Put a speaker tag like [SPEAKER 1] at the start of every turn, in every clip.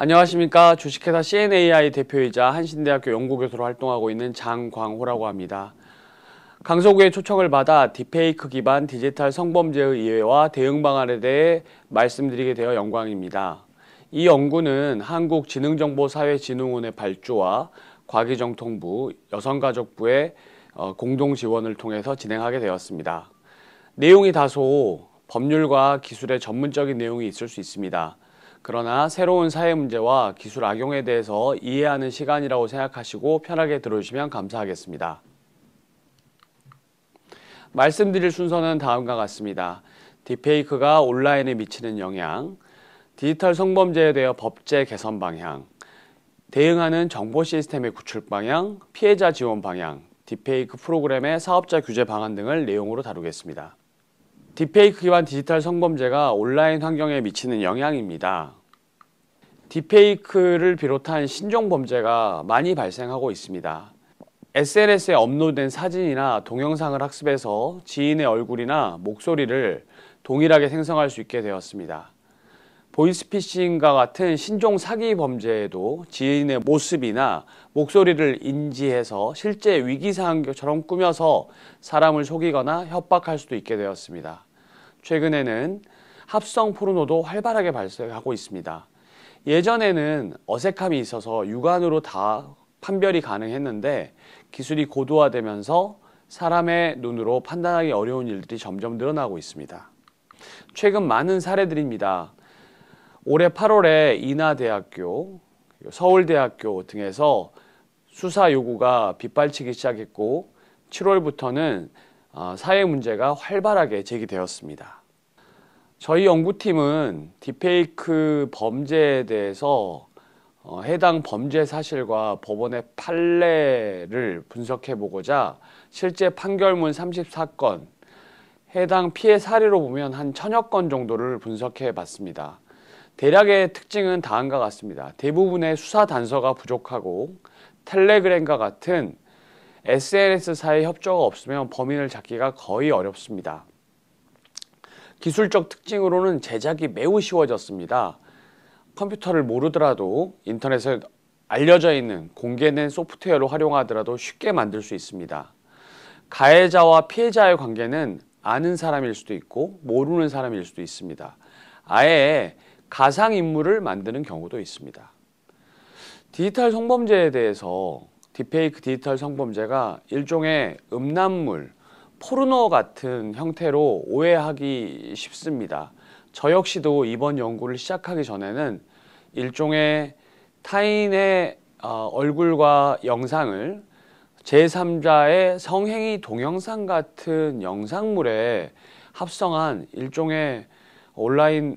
[SPEAKER 1] 안녕하십니까. 주식회사 CNAI 대표이자 한신대학교 연구교수로 활동하고 있는 장광호라고 합니다. 강서구의 초청을 받아 디페이크 기반 디지털 성범죄의 이해와 대응 방안에 대해 말씀드리게 되어 영광입니다. 이 연구는 한국지능정보사회진흥원의 발주와 과기정통부, 여성가족부의 어, 공동 지원을 통해서 진행하게 되었습니다. 내용이 다소 법률과 기술의 전문적인 내용이 있을 수 있습니다. 그러나 새로운 사회 문제와 기술 악용에 대해서 이해하는 시간이라고 생각하시고 편하게 들어주시면 감사하겠습니다. 말씀드릴 순서는 다음과 같습니다. 딥페이크가 온라인에 미치는 영향, 디지털 성범죄에 대해 법제 개선 방향, 대응하는 정보 시스템의 구축 방향, 피해자 지원 방향, 딥페이크 프로그램의 사업자 규제 방안 등을 내용으로 다루겠습니다. 딥페이크 기반 디지털 성범죄가 온라인 환경에 미치는 영향입니다. 딥페이크를 비롯한 신종 범죄가 많이 발생하고 있습니다. SNS에 업로드된 사진이나 동영상을 학습해서 지인의 얼굴이나 목소리를 동일하게 생성할 수 있게 되었습니다. 보이스피싱과 같은 신종 사기 범죄에도 지인의 모습이나 목소리를 인지해서 실제 위기 상황처럼 꾸며서 사람을 속이거나 협박할 수도 있게 되었습니다. 최근에는 합성 포르노도 활발하게 발생하고 있습니다. 예전에는 어색함이 있어서 육안으로 다 판별이 가능했는데 기술이 고도화되면서 사람의 눈으로 판단하기 어려운 일들이 점점 늘어나고 있습니다. 최근 많은 사례들입니다. 올해 8월에 인하대학교, 서울대학교 등에서 수사 요구가 빗발치기 시작했고 7월부터는 아, 사회 문제가 활발하게 제기되었습니다. 저희 연구팀은 딥페이크 범죄에 대해서 어, 해당 범죄 사실과 법원의 판례를 분석해 보고자 실제 판결문 34건, 해당 피해 사례로 보면 한 천여 건 정도를 분석해 봤습니다. 대략의 특징은 다음과 같습니다. 대부분의 수사 단서가 부족하고 텔레그램과 같은 SNS사의 협조가 없으면 범인을 잡기가 거의 어렵습니다. 기술적 특징으로는 제작이 매우 쉬워졌습니다. 컴퓨터를 모르더라도 인터넷에 알려져 있는 공개된 소프트웨어를 활용하더라도 쉽게 만들 수 있습니다. 가해자와 피해자의 관계는 아는 사람일 수도 있고 모르는 사람일 수도 있습니다. 아예 가상인물을 만드는 경우도 있습니다. 디지털 성범죄에 대해서 디페이크 디지털 성범죄가 일종의 음란물, 포르노 같은 형태로 오해하기 쉽습니다. 저 역시도 이번 연구를 시작하기 전에는 일종의 타인의 어, 얼굴과 영상을 제3자의 성행위 동영상 같은 영상물에 합성한 일종의 온라인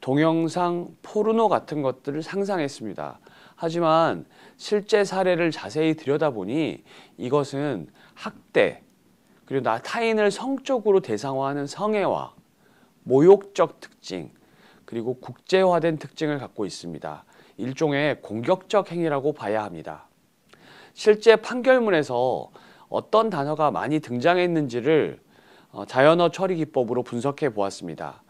[SPEAKER 1] 동영상 포르노 같은 것들을 상상했습니다. 하지만 실제 사례를 자세히 들여다보니 이것은 학대, 그리고 나 타인을 성적으로 대상화하는 성애와 모욕적 특징 그리고 국제화된 특징을 갖고 있습니다. 일종의 공격적 행위라고 봐야 합니다. 실제 판결문에서 어떤 단어가 많이 등장했는지를 어, 자연어 처리 기법으로 분석해 보았습니다.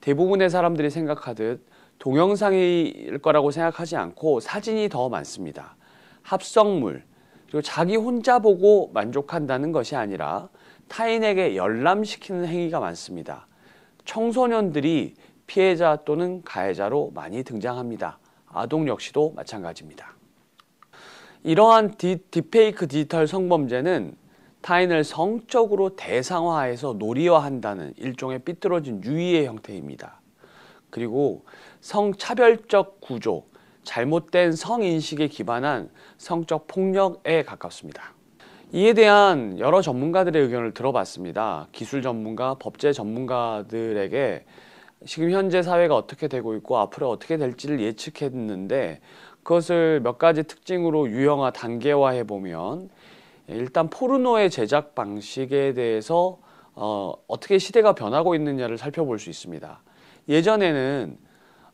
[SPEAKER 1] 대부분의 사람들이 생각하듯 동영상일 거라고 생각하지 않고 사진이 더 많습니다. 합성물, 그리고 자기 혼자 보고 만족한다는 것이 아니라 타인에게 열람시키는 행위가 많습니다. 청소년들이 피해자 또는 가해자로 많이 등장합니다. 아동 역시도 마찬가지입니다. 이러한 디, 딥페이크 디지털 성범죄는 타인을 성적으로 대상화해서 놀이화한다는 일종의 삐뚤어진 유의의 형태입니다. 그리고 성차별적 구조, 잘못된 성인식에 기반한 성적 폭력에 가깝습니다. 이에 대한 여러 전문가들의 의견을 들어봤습니다. 기술 전문가, 법제 전문가들에게 지금 현재 사회가 어떻게 되고 있고 앞으로 어떻게 될지를 예측했는데 그것을 몇 가지 특징으로 유형화 단계화해 보면 일단 포르노의 제작 방식에 대해서 어, 어떻게 시대가 변하고 있느냐를 살펴볼 수 있습니다. 예전에는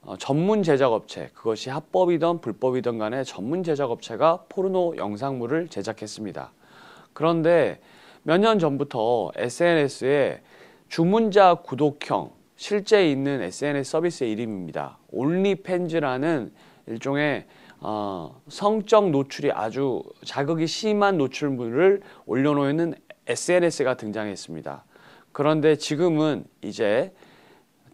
[SPEAKER 1] 어, 전문 제작업체, 그것이 합법이든 불법이든 간에 전문 제작업체가 포르노 영상물을 제작했습니다. 그런데 몇 년 전부터 SNS에 주문자 구독형 실제 있는 SNS 서비스의 이름입니다. 올리팬즈라는 일종의 어, 성적 노출이 아주 자극이 심한 노출물을 올려놓는 SNS가 등장했습니다. 그런데 지금은 이제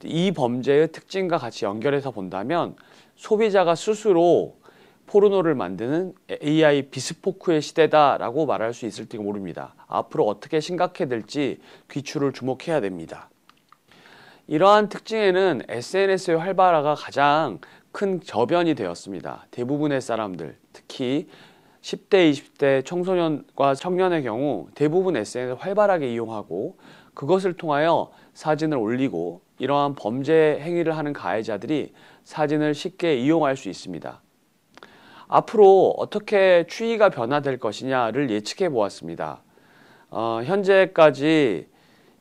[SPEAKER 1] 이 범죄의 특징과 같이 연결해서 본다면 소비자가 스스로 포르노를 만드는 AI 비스포크의 시대다라고 말할 수 있을지 모릅니다. 앞으로 어떻게 심각해질지 귀추를 주목해야 됩니다. 이러한 특징에는 SNS의 활발화가 가장 큰 저변이 되었습니다. 대부분의 사람들, 특히 10대, 20대 청소년과 청년의 경우 대부분 s n s 활발하게 이용하고 그것을 통하여 사진을 올리고 이러한 범죄 행위를 하는 가해자들이 사진을 쉽게 이용할 수 있습니다. 앞으로 어떻게 추위가 변화될 것이냐를 예측해 보았습니다. 어, 현재까지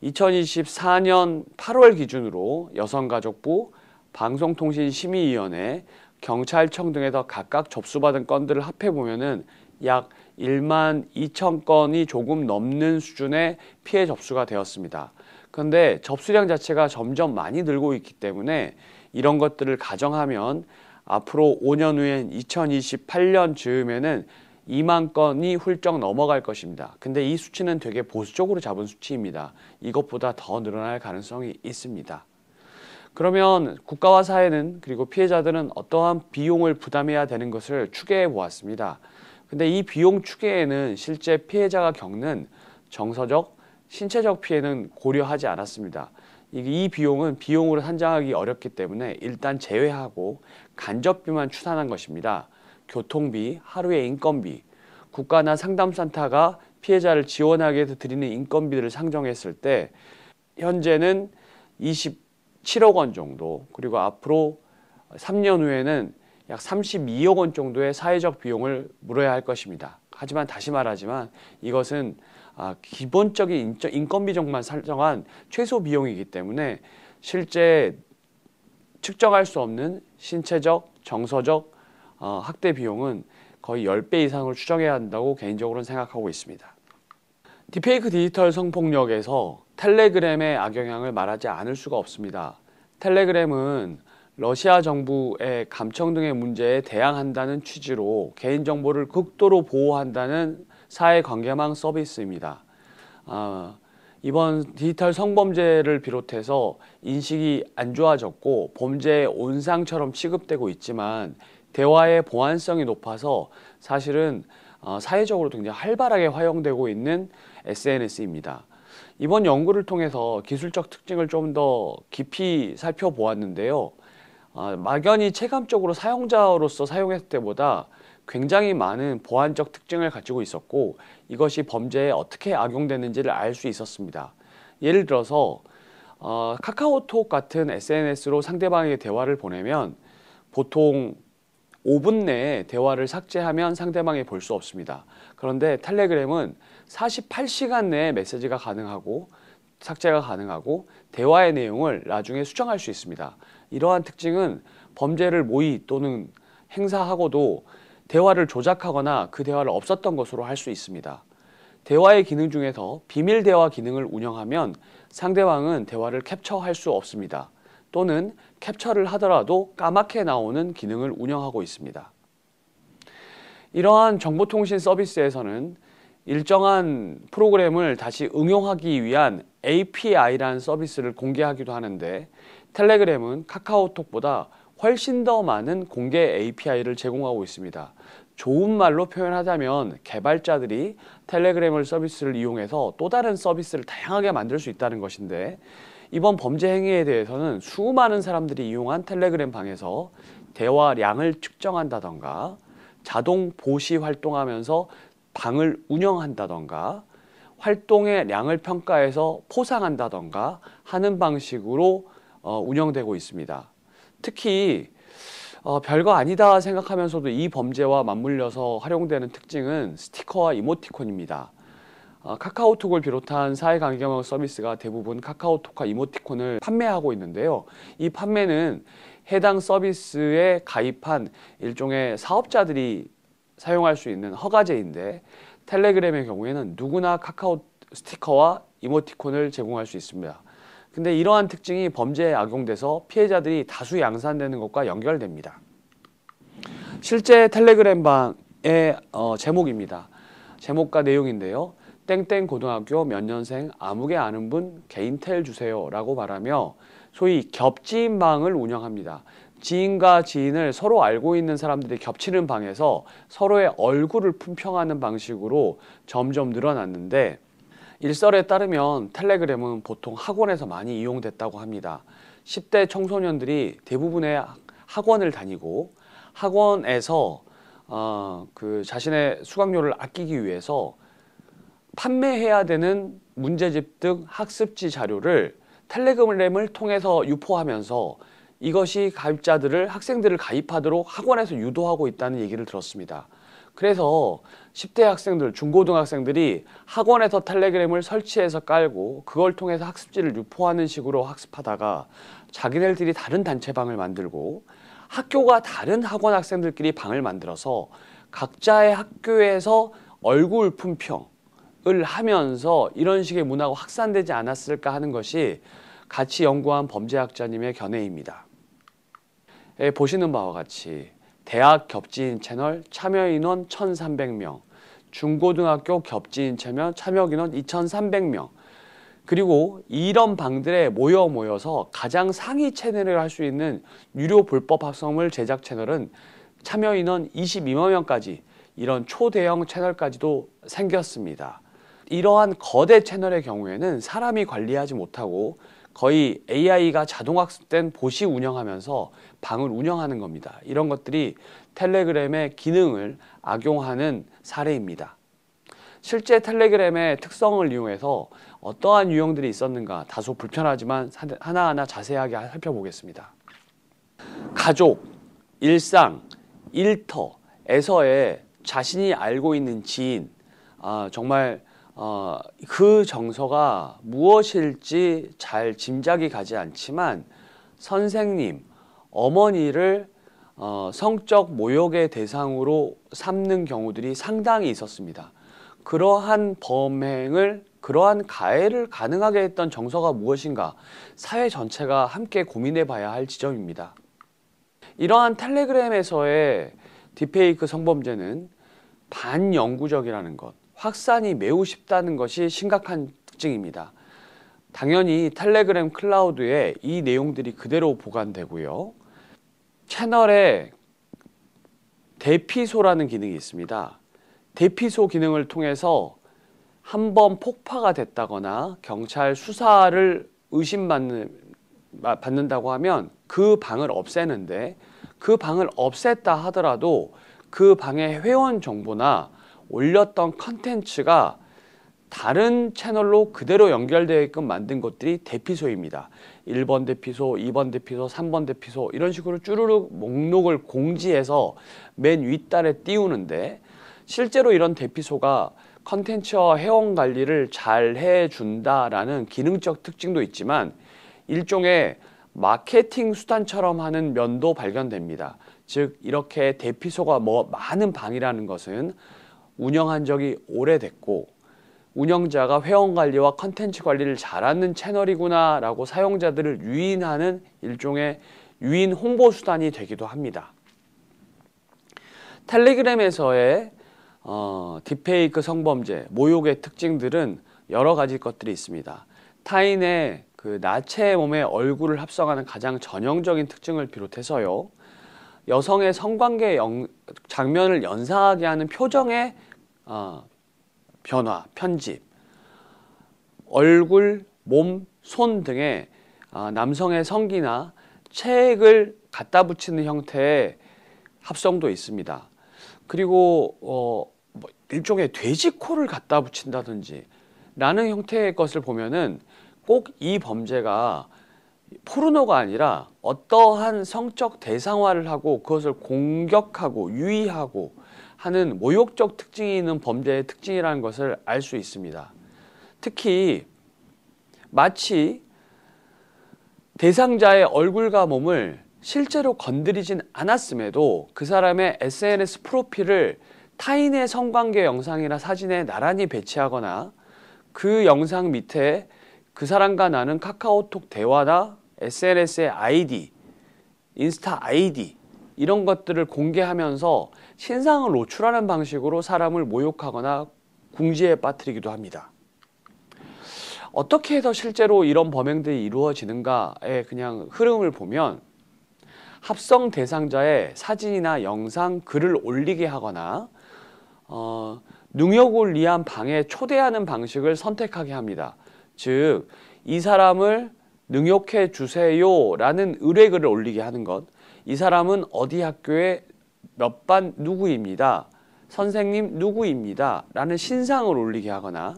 [SPEAKER 1] 2024년 8월 기준으로 여성가족부, 방송통신심의위원회, 경찰청 등에서 각각 접수받은 건들을 합해보면은 약 1만 2천 건이 조금 넘는 수준의 피해 접수가 되었습니다. 그런데 접수량 자체가 점점 많이 늘고 있기 때문에 이런 것들을 가정하면 앞으로 5년 후엔 2028년 즈음에는 2만 건이 훌쩍 넘어갈 것입니다. 근데 이 수치는 되게 보수적으로 잡은 수치입니다. 이것보다 더 늘어날 가능성이 있습니다. 그러면 국가와 사회는 그리고 피해자들은 어떠한 비용을 부담해야 되는 것을 추계해 보았습니다. 근데 이 비용 추계에는 실제 피해자가 겪는 정서적, 신체적 피해는 고려하지 않았습니다. 이 비용은 비용으로 산정하기 어렵기 때문에 일단 제외하고 간접비만 추산한 것입니다. 교통비, 하루의 인건비, 국가나 상담센터가 피해자를 지원하기 드리는 인건비들을 상정했을 때 현재는 27억 원 정도 그리고 앞으로 3년 후에는 약 32억 원 정도의 사회적 비용을 물어야 할 것입니다. 하지만 다시 말하지만 이것은 아, 기본적인 인건비 정만 설정한 최소 비용이기 때문에 실제 측정할 수 없는 신체적, 정서적 어, 학대 비용은 거의 10배 이상을 추정해야 한다고 개인적으로는 생각하고 있습니다. 디페이크 디지털 성폭력에서 텔레그램의 악영향을 말하지 않을 수가 없습니다. 텔레그램은 러시아 정부의 감청 등의 문제에 대항한다는 취지로 개인정보를 극도로 보호한다는 사회관계망 서비스입니다. 어, 이번 디지털 성범죄를 비롯해서 인식이 안 좋아졌고 범죄의 온상처럼 취급되고 있지만 대화의 보안성이 높아서 사실은 어, 사회적으로 굉장히 활발하게 활용되고 있는 SNS입니다. 이번 연구를 통해서 기술적 특징을 좀 더 깊이 살펴보았는데요. 어, 막연히 체감적으로 사용자로서 사용했을 때보다 굉장히 많은 보안적 특징을 가지고 있었고 이것이 범죄에 어떻게 악용되는지를 알 수 있었습니다. 예를 들어서 어, 카카오톡 같은 SNS로 상대방에게 대화를 보내면 보통 5분 내에 대화를 삭제하면 상대방이 볼 수 없습니다. 그런데 텔레그램은 48시간 내에 메시지가 가능하고 삭제가 가능하고 대화의 내용을 나중에 수정할 수 있습니다. 이러한 특징은 범죄를 모의 또는 행사하고도 대화를 조작하거나 그 대화를 없었던 것으로 할 수 있습니다. 대화의 기능 중에서 비밀 대화 기능을 운영하면 상대방은 대화를 캡처할 수 없습니다. 또는 캡처를 하더라도 까맣게 나오는 기능을 운영하고 있습니다. 이러한 정보통신 서비스에서는 일정한 프로그램을 다시 응용하기 위한 API라는 서비스를 공개하기도 하는데 텔레그램은 카카오톡보다 훨씬 더 많은 공개 API를 제공하고 있습니다. 좋은 말로 표현하자면 개발자들이 텔레그램을 서비스를 이용해서 또 다른 서비스를 다양하게 만들 수 있다는 것인데 이번 범죄 행위에 대해서는 수많은 사람들이 이용한 텔레그램 방에서 대화량을 측정한다던가 자동 보시 활동하면서 방을 운영한다던가 활동의 량을 평가해서 포상한다던가 하는 방식으로 어, 운영되고 있습니다. 특히 어, 별거 아니다 생각하면서도 이 범죄와 맞물려서 활용되는 특징은 스티커와 이모티콘입니다. 어, 카카오톡을 비롯한 사회관계망 서비스가 대부분 카카오톡과 이모티콘을 판매하고 있는데요. 이 판매는 해당 서비스에 가입한 일종의 사업자들이 사용할 수 있는 허가제인데 텔레그램의 경우에는 누구나 카카오 스티커와 이모티콘을 제공할 수 있습니다. 근데 이러한 특징이 범죄에 악용돼서 피해자들이 다수 양산되는 것과 연결됩니다. 실제 텔레그램 방의 어, 제목입니다. 제목과 내용인데요. 땡땡 고등학교 몇 년생 아무개 아는 분 개인텔 주세요 라고 말하며 소위 겹지인 방을 운영합니다. 지인과 지인을 서로 알고 있는 사람들이 겹치는 방에서 서로의 얼굴을 품평하는 방식으로 점점 늘어났는데 일설에 따르면 텔레그램은 보통 학원에서 많이 이용됐다고 합니다. 10대 청소년들이 대부분의 학원을 다니고 학원에서 어, 그 자신의 수강료를 아끼기 위해서 판매해야 되는 문제집 등 학습지 자료를 텔레그램을 통해서 유포하면서 이것이 가입자들을 학생들을 가입하도록 학원에서 유도하고 있다는 얘기를 들었습니다. 그래서 10대 학생들, 중고등학생들이 학원에서 텔레그램을 설치해서 깔고 그걸 통해서 학습지를 유포하는 식으로 학습하다가 자기네들이 다른 단체방을 만들고 학교가 다른 학원 학생들끼리 방을 만들어서 각자의 학교에서 얼굴 품평을 하면서 이런 식의 문화가 확산되지 않았을까 하는 것이 같이 연구한 범죄학자님의 견해입니다. 예, 보시는 바와 같이 대학 겹지인 채널 참여인원 1,300명, 중고등학교 겹지인 채널 참여인원 2,300명, 그리고 이런 방들에 모여 모여서 가장 상위 채널을 할 수 있는 유료 불법 합성물 제작 채널은 참여인원 22만 명까지 이런 초대형 채널까지도 생겼습니다. 이러한 거대 채널의 경우에는 사람이 관리하지 못하고 거의 AI가 자동학습된 보시 운영하면서 방을 운영하는 겁니다. 이런 것들이 텔레그램의 기능을 악용하는 사례입니다. 실제 텔레그램의 특성을 이용해서 어떠한 유형들이 있었는가 다소 불편하지만 하나하나 자세하게 살펴보겠습니다. 가족, 일상, 일터에서의 자신이 알고 있는 지인, 아, 정말 어, 그 정서가 무엇일지 잘 짐작이 가지 않지만 선생님, 어머니를 어, 성적 모욕의 대상으로 삼는 경우들이 상당히 있었습니다. 그러한 범행을 그러한 가해를 가능하게 했던 정서가 무엇인가 사회 전체가 함께 고민해 봐야 할 지점입니다. 이러한 텔레그램에서의 디페이크 성범죄는 반영구적이라는 것, 확산이 매우 쉽다는 것이 심각한 특징입니다. 당연히 텔레그램 클라우드에 이 내용들이 그대로 보관되고요. 채널에 대피소라는 기능이 있습니다. 대피소 기능을 통해서 한 번 폭파가 됐다거나 경찰 수사를 의심받는다고 하면 그 방을 없애는데 그 방을 없앴다 하더라도 그 방의 회원 정보나 올렸던 컨텐츠가 다른 채널로 그대로 연결되게끔 만든 것들이 대피소입니다. 1번 대피소, 2번 대피소, 3번 대피소 이런 식으로 쭈루룩 목록을 공지해서 맨 윗단에 띄우는데 실제로 이런 대피소가 컨텐츠와 회원 관리를 잘 해준다라는 기능적 특징도 있지만 일종의 마케팅 수단처럼 하는 면도 발견됩니다. 즉 이렇게 대피소가 뭐 많은 방이라는 것은 운영한 적이 오래됐고 운영자가 회원 관리와 컨텐츠 관리를 잘하는 채널이구나라고 사용자들을 유인하는 일종의 유인 홍보 수단이 되기도 합니다. 텔레그램에서의 어, 딥페이크 성범죄, 모욕의 특징들은 여러 가지 것들이 있습니다. 타인의 그나체몸의 얼굴을 합성하는 가장 전형적인 특징을 비롯해서요. 여성의 성관계 영, 장면을 연상하게 하는 표정의 어, 변화, 편집, 얼굴, 몸, 손등에 어, 아, 남성의 성기나 체액을 갖다 붙이는 형태의 합성도 있습니다. 그리고 어, 뭐 일종의 돼지 코를 갖다 붙인다든지 라는 형태의 것을 보면은 꼭 이 범죄가 포르노가 아니라 어떠한 성적 대상화를 하고 그것을 공격하고 유의하고 하는 모욕적 특징이 있는 범죄의 특징이라는 것을 알 수 있습니다. 특히 마치 대상자의 얼굴과 몸을 실제로 건드리진 않았음에도 그 사람의 SNS 프로필을 타인의 성관계 영상이나 사진에 나란히 배치하거나 그 영상 밑에 그 사람과 나는 카카오톡 대화나 SNS의 아이디, 인스타 아이디 이런 것들을 공개하면서 신상을 노출하는 방식으로 사람을 모욕하거나 궁지에 빠뜨리기도 합니다. 어떻게 해서 실제로 이런 범행들이 이루어지는가의 그냥 흐름을 보면 합성 대상자의 사진이나 영상, 글을 올리게 하거나 어, 능욕을 위한 방에 초대하는 방식을 선택하게 합니다. 즉, 이 사람을 능욕해 주세요라는 의뢰글을 올리게 하는 것, 이 사람은 어디 학교에 몇반 누구입니다. 선생님 누구입니다. 라는 신상을 올리게 하거나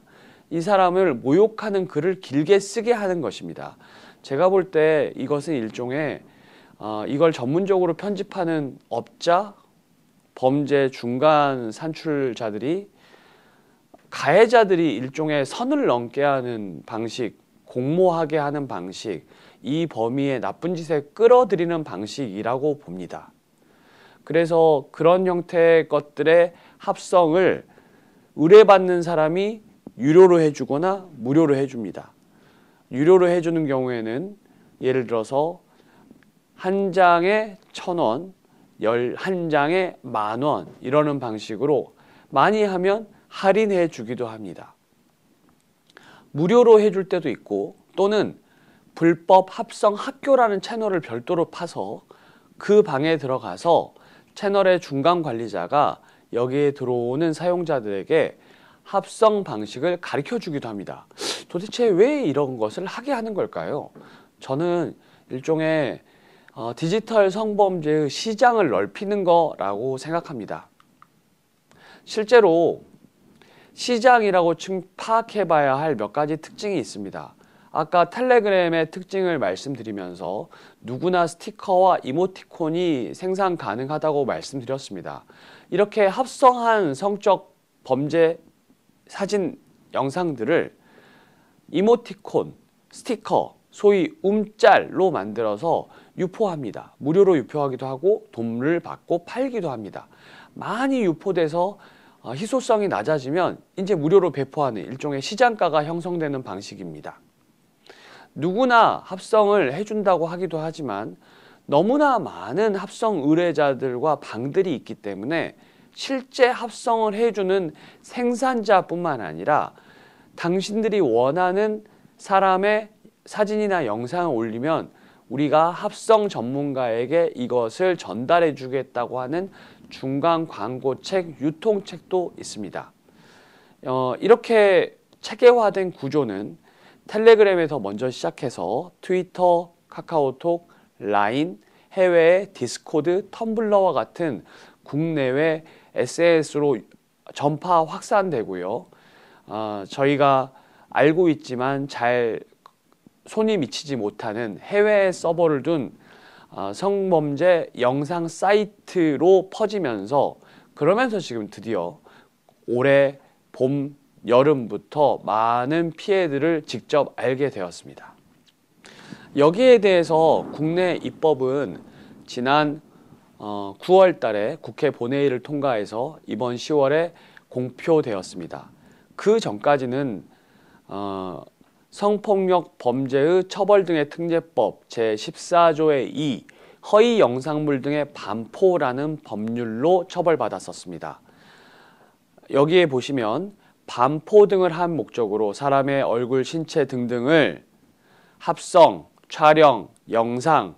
[SPEAKER 1] 이 사람을 모욕하는 글을 길게 쓰게 하는 것입니다. 제가 볼 때 이것은 일종의 어, 이걸 전문적으로 편집하는 업자, 범죄 중간 산출자들이 가해자들이 일종의 선을 넘게 하는 방식, 공모하게 하는 방식, 이 범위에 나쁜 짓에 끌어들이는 방식이라고 봅니다. 그래서 그런 형태의 것들의 합성을 의뢰받는 사람이 유료로 해주거나 무료로 해줍니다. 유료로 해주는 경우에는 예를 들어서 한 장에 천 원, 열 한 장에 만 원, 이러는 방식으로 많이 하면 할인해 주기도 합니다. 무료로 해줄 때도 있고 또는 불법 합성 학교라는 채널을 별도로 파서 그 방에 들어가서 채널의 중간 관리자가 여기에 들어오는 사용자들에게 합성 방식을 가르쳐 주기도 합니다. 도대체 왜 이런 것을 하게 하는 걸까요? 저는 일종의 어, 디지털 성범죄의 시장을 넓히는 거라고 생각합니다. 실제로 시장이라고 파악해 봐야 할 몇 가지 특징이 있습니다. 아까 텔레그램의 특징을 말씀드리면서 누구나 스티커와 이모티콘이 생산 가능하다고 말씀드렸습니다. 이렇게 합성한 성적 범죄 사진 영상들을 이모티콘, 스티커, 소위 움짤로 만들어서 유포합니다. 무료로 유포하기도 하고 돈을 받고 팔기도 합니다. 많이 유포돼서 어, 희소성이 낮아지면 이제 무료로 배포하는 일종의 시장가가 형성되는 방식입니다. 누구나 합성을 해준다고 하기도 하지만 너무나 많은 합성 의뢰자들과 방들이 있기 때문에 실제 합성을 해주는 생산자뿐만 아니라 당신들이 원하는 사람의 사진이나 영상을 올리면 우리가 합성 전문가에게 이것을 전달해 주겠다고 하는 중간 광고책, 유통책도 있습니다. 어, 이렇게 체계화된 구조는 텔레그램에서 먼저 시작해서 트위터, 카카오톡, 라인, 해외 디스코드, 텀블러와 같은 국내외 SNS로 전파 확산되고요. 어, 저희가 알고 있지만 잘 손이 미치지 못하는 해외 서버를 둔 어, 성범죄 영상 사이트로 퍼지면서 그러면서 지금 드디어 올해 봄 여름부터 많은 피해들을 직접 알게 되었습니다. 여기에 대해서 국내 입법은 지난 9월 어, 달에 국회 본회의를 통과해서 이번 10월에 공표되었습니다. 그 전까지는 어, 성폭력 범죄의 처벌 등의 특례법 제14조의 2 허위 영상물 등의 반포라는 법률로 처벌받았었습니다. 여기에 보시면 반포 등을 한 목적으로 사람의 얼굴, 신체 등등을 합성, 촬영, 영상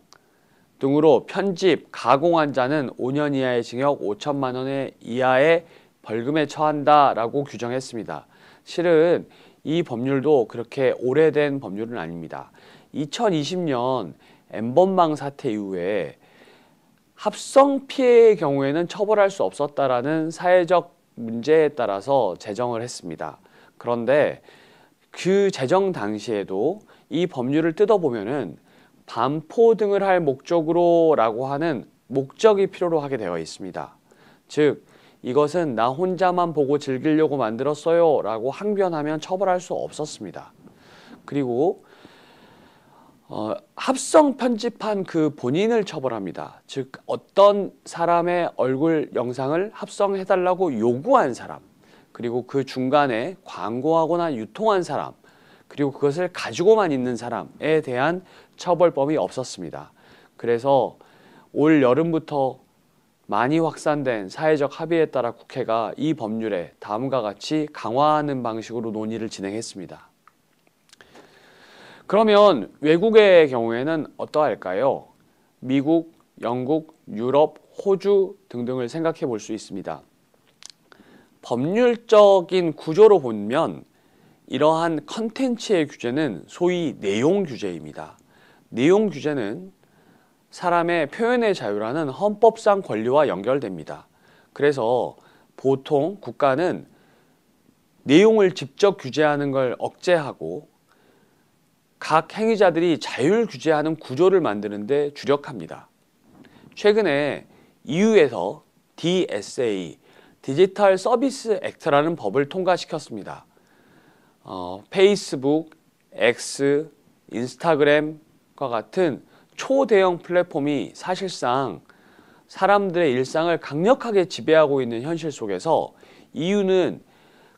[SPEAKER 1] 등으로 편집, 가공한 자는 5년 이하의 징역 5천만 원의 이하의 벌금에 처한다라고 규정했습니다. 실은 이 법률도 그렇게 오래된 법률은 아닙니다. 2020년 엠번방 사태 이후에 합성 피해의 경우에는 처벌할 수 없었다라는 사회적 문제에 따라서 제정을 했습니다. 그런데 그 제정 당시에도 이 법률을 뜯어보면은 반포 등을 할 목적으로라고 하는 목적이 필요로 하게 되어 있습니다. 즉 이것은 나 혼자만 보고 즐기려고 만들었어요 라고 항변하면 처벌할 수 없었습니다. 그리고 어, 합성 편집한 그 본인을 처벌합니다. 즉 어떤 사람의 얼굴 영상을 합성해달라고 요구한 사람 그리고 그 중간에 광고하거나 유통한 사람 그리고 그것을 가지고만 있는 사람에 대한 처벌법이 없었습니다. 그래서 올 여름부터 많이 확산된 사회적 합의에 따라 국회가 이 법률에 다음과 같이 강화하는 방식으로 논의를 진행했습니다. 그러면 외국의 경우에는 어떠할까요? 미국, 영국, 유럽, 호주 등등을 생각해 볼 수 있습니다. 법률적인 구조로 보면 이러한 컨텐츠의 규제는 소위 내용 규제입니다. 내용 규제는 사람의 표현의 자유라는 헌법상 권리와 연결됩니다. 그래서 보통 국가는 내용을 직접 규제하는 걸 억제하고 각 행위자들이 자율 규제하는 구조를 만드는데 주력합니다. 최근에 EU에서 DSA 디지털 서비스 액트라는 법을 통과시켰습니다. 어, 페이스북, X, 인스타그램과 같은 초대형 플랫폼이 사실상 사람들의 일상을 강력하게 지배하고 있는 현실 속에서 EU는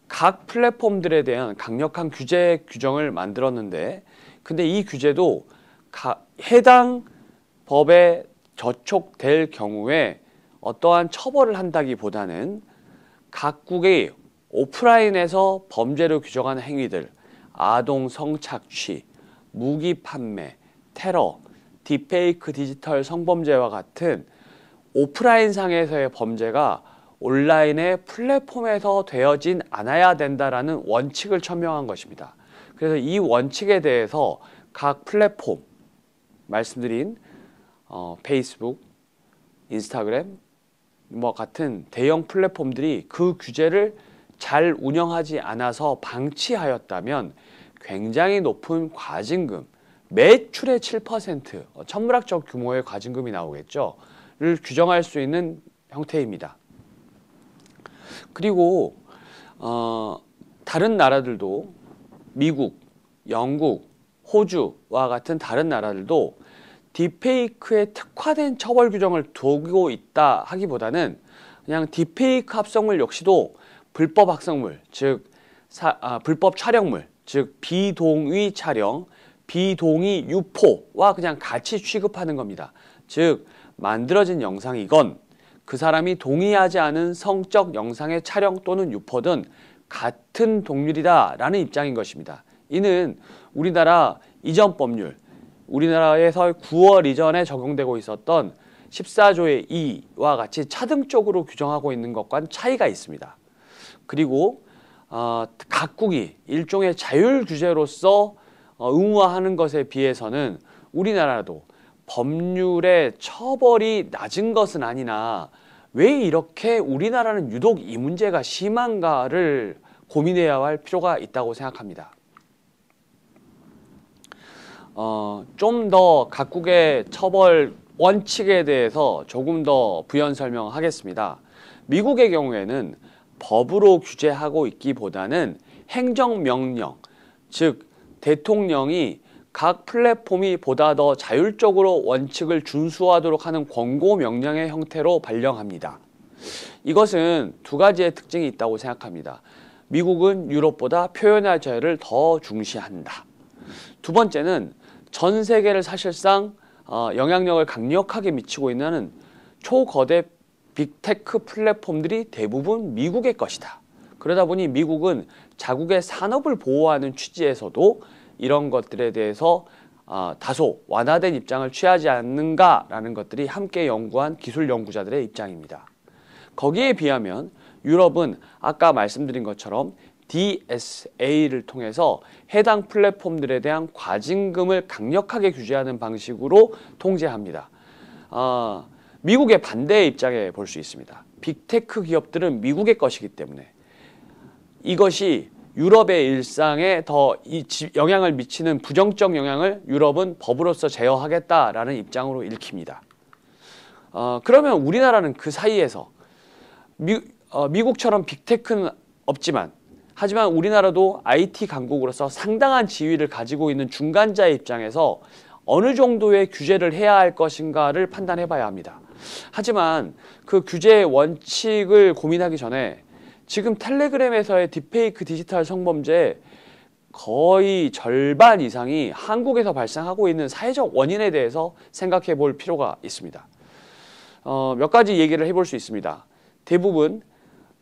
[SPEAKER 1] 각 플랫폼들에 대한 강력한 규제 규정을 만들었는데 근데 이 규제도 가, 해당 법에 저촉될 경우에 어떠한 처벌을 한다기보다는 각국의 오프라인에서 범죄로 규정하는 행위들 아동 성착취, 무기 판매, 테러, 딥페이크 디지털 성범죄와 같은 오프라인상에서의 범죄가 온라인의 플랫폼에서 되어진 않아야 된다라는 원칙을 천명한 것입니다. 그래서 이 원칙에 대해서 각 플랫폼 말씀드린 어, 페이스북, 인스타그램 뭐 같은 대형 플랫폼들이 그 규제를 잘 운영하지 않아서 방치하였다면 굉장히 높은 과징금, 매출의 7%, 어, 천문학적 규모의 과징금이 나오겠죠. 를 규정할 수 있는 형태입니다. 그리고 어, 다른 나라들도 미국, 영국, 호주와 같은 다른 나라들도 딥페이크에 특화된 처벌 규정을 두고 있다 하기보다는 그냥 딥페이크 합성물 역시도 불법 합성물, 즉 사, 아, 불법 촬영물, 즉 비동의 촬영, 비동의 유포와 그냥 같이 취급하는 겁니다. 즉 만들어진 영상이건 그 사람이 동의하지 않은 성적 영상의 촬영 또는 유포든 같은 동률이다라는 입장인 것입니다. 이는 우리나라 이전 법률, 우리나라에서 9월 이전에 적용되고 있었던 14조의 2와 같이 차등적으로 규정하고 있는 것과는 차이가 있습니다. 그리고 어, 각국이 일종의 자율 규제로서 어, 의무화하는 것에 비해서는 우리나라도 법률의 처벌이 낮은 것은 아니나 왜 이렇게 우리나라는 유독 이 문제가 심한가를 고민해야 할 필요가 있다고 생각합니다. 어, 좀 더 각국의 처벌 원칙에 대해서 조금 더 부연 설명하겠습니다. 미국의 경우에는 법으로 규제하고 있기보다는 행정명령, 즉 대통령이 각 플랫폼이 보다 더 자율적으로 원칙을 준수하도록 하는 권고 명령의 형태로 발령합니다. 이것은 두 가지의 특징이 있다고 생각합니다. 미국은 유럽보다 표현의 자유를 더 중시한다. 두 번째는 전 세계를 사실상 어, 영향력을 강력하게 미치고 있는 초거대 빅테크 플랫폼들이 대부분 미국의 것이다. 그러다 보니 미국은 자국의 산업을 보호하는 취지에서도 이런 것들에 대해서 어, 다소 완화된 입장을 취하지 않는가라는 것들이 함께 연구한 기술 연구자들의 입장입니다. 거기에 비하면 유럽은 아까 말씀드린 것처럼 DSA를 통해서 해당 플랫폼들에 대한 과징금을 강력하게 규제하는 방식으로 통제합니다. 어, 미국의 반대의 입장에 볼 수 있습니다. 빅테크 기업들은 미국의 것이기 때문에 이것이 유럽의 일상에 더 영향을 미치는 부정적 영향을 유럽은 법으로서 제어하겠다라는 입장으로 읽힙니다. 어, 그러면 우리나라는 그 사이에서 미, 어, 미국처럼 빅테크는 없지만 하지만 우리나라도 IT 강국으로서 상당한 지위를 가지고 있는 중간자의 입장에서 어느 정도의 규제를 해야 할 것인가를 판단해 봐야 합니다. 하지만 그 규제의 원칙을 고민하기 전에 지금 텔레그램에서의 딥페이크 디지털 성범죄 거의 절반 이상이 한국에서 발생하고 있는 사회적 원인에 대해서 생각해 볼 필요가 있습니다. 어, 몇 가지 얘기를 해 볼 수 있습니다. 대부분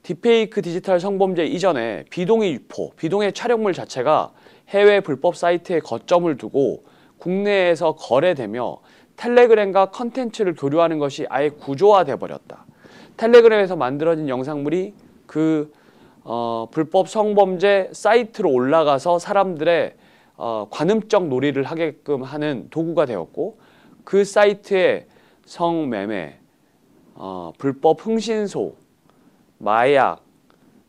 [SPEAKER 1] 딥페이크 디지털 성범죄 이전에 비동의 유포, 비동의 촬영물 자체가 해외 불법 사이트에 거점을 두고 국내에서 거래되며 텔레그램과 컨텐츠를 교류하는 것이 아예 구조화돼 버렸다. 텔레그램에서 만들어진 영상물이 그 어, 불법 성범죄 사이트로 올라가서 사람들의 어, 관음적 놀이를 하게끔 하는 도구가 되었고 그 사이트에 성매매, 어, 불법 흥신소, 마약,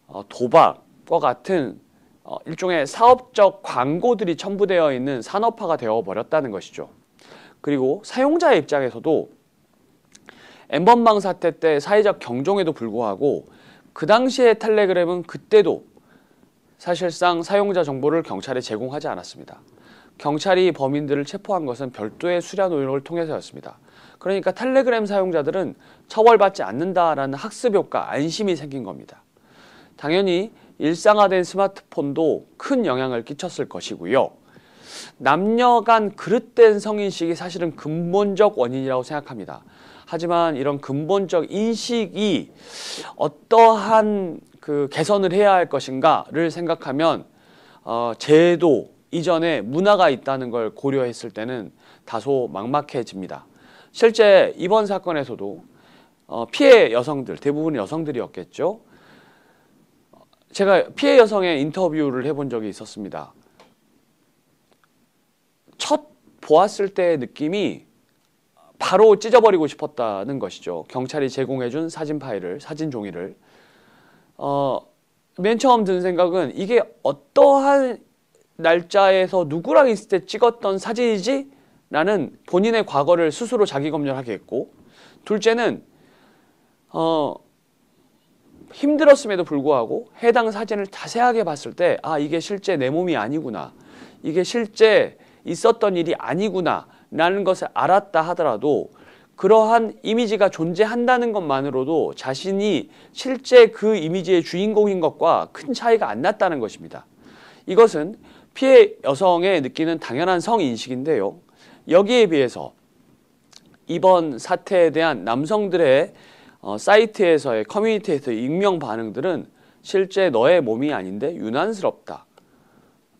[SPEAKER 1] 어, 도박과 같은 어, 일종의 사업적 광고들이 첨부되어 있는 산업화가 되어버렸다는 것이죠. 그리고 사용자의 입장에서도 엠번방 사태 때 사회적 경종에도 불구하고 그 당시에 텔레그램은 그때도 사실상 사용자 정보를 경찰에 제공하지 않았습니다. 경찰이 범인들을 체포한 것은 별도의 수사 노력을 통해서였습니다. 그러니까 텔레그램 사용자들은 처벌받지 않는다라는 학습 효과, 안심이 생긴 겁니다. 당연히 일상화된 스마트폰도 큰 영향을 끼쳤을 것이고요. 남녀 간 그릇된 성인식이 사실은 근본적 원인이라고 생각합니다. 하지만 이런 근본적 인식이 어떠한 그 개선을 해야 할 것인가를 생각하면 어, 제도 이전에 문화가 있다는 걸 고려했을 때는 다소 막막해집니다. 실제 이번 사건에서도 어, 피해 여성들, 대부분 여성들이었겠죠. 제가 피해 여성의 인터뷰를 해본 적이 있었습니다. 첫 보았을 때의 느낌이 바로 찢어버리고 싶었다는 것이죠. 경찰이 제공해준 사진 파일을, 사진 종이를. 어, 맨 처음 든 생각은 이게 어떠한 날짜에서 누구랑 있을 때 찍었던 사진이지 나는 본인의 과거를 스스로 자기 검열하게 했고 둘째는 어 힘들었음에도 불구하고 해당 사진을 자세하게 봤을 때 아 이게 실제 내 몸이 아니구나 이게 실제 있었던 일이 아니구나 라는 것을 알았다 하더라도 그러한 이미지가 존재한다는 것만으로도 자신이 실제 그 이미지의 주인공인 것과 큰 차이가 안 났다는 것입니다. 이것은 피해 여성의 느끼는 당연한 성인식인데요. 여기에 비해서 이번 사태에 대한 남성들의 어, 사이트에서의 커뮤니티에서의 익명 반응들은 실제 너의 몸이 아닌데 유난스럽다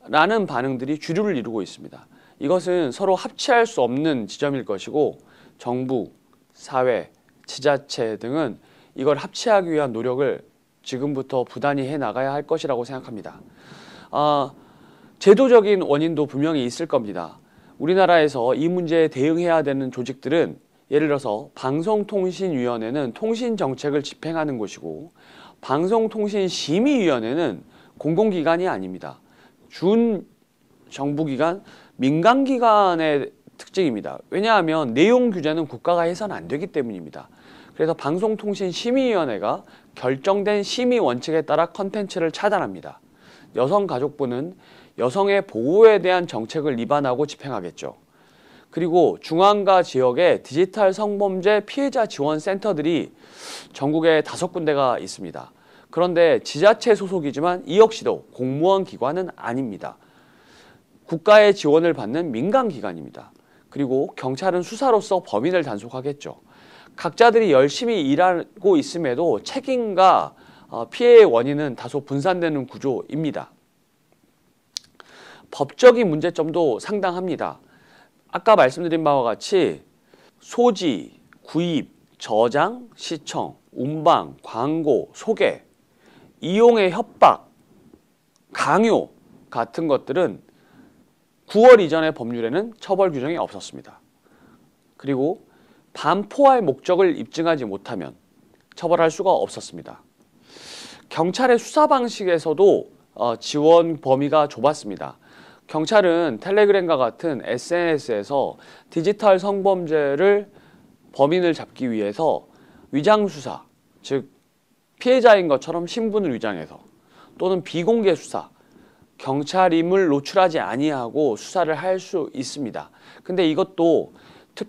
[SPEAKER 1] 라는 반응들이 주류를 이루고 있습니다. 이것은 서로 합치할 수 없는 지점일 것이고 정부, 사회, 지자체 등은 이걸 합치하기 위한 노력을 지금부터 부단히 해나가야 할 것이라고 생각합니다. 어, 제도적인 원인도 분명히 있을 겁니다. 우리나라에서 이 문제에 대응해야 되는 조직들은 예를 들어서 방송통신위원회는 통신정책을 집행하는 곳이고 방송통신심의위원회는 공공기관이 아닙니다. 준 정부기관, 민간기관의 특징입니다. 왜냐하면 내용 규제는 국가가 해서는 안 되기 때문입니다. 그래서 방송통신심의위원회가 결정된 심의 원칙에 따라 컨텐츠를 차단합니다. 여성가족부는 여성의 보호에 대한 정책을 위반하고 집행하겠죠. 그리고 중앙과 지역의 디지털 성범죄 피해자 지원 센터들이 전국에 다섯 군데가 있습니다. 그런데 지자체 소속이지만 이 역시도 공무원 기관은 아닙니다. 국가의 지원을 받는 민간 기관입니다. 그리고 경찰은 수사로서 범인을 단속하겠죠. 각자들이 열심히 일하고 있음에도 책임과 어, 피해의 원인은 다소 분산되는 구조입니다. 법적인 문제점도 상당합니다. 아까 말씀드린 바와 같이 소지, 구입, 저장, 시청, 운방, 광고, 소개, 이용의 협박, 강요 같은 것들은 9월 이전의 법률에는 처벌 규정이 없었습니다. 그리고 반포할 목적을 입증하지 못하면 처벌할 수가 없었습니다. 경찰의 수사 방식에서도 어, 지원 범위가 좁았습니다. 경찰은 텔레그램과 같은 SNS에서 디지털 성범죄를 범인을 잡기 위해서 위장 수사, 즉 피해자인 것처럼 신분을 위장해서 또는 비공개 수사, 경찰임을 노출하지 아니하고 수사를 할 수 있습니다. 근데 이것도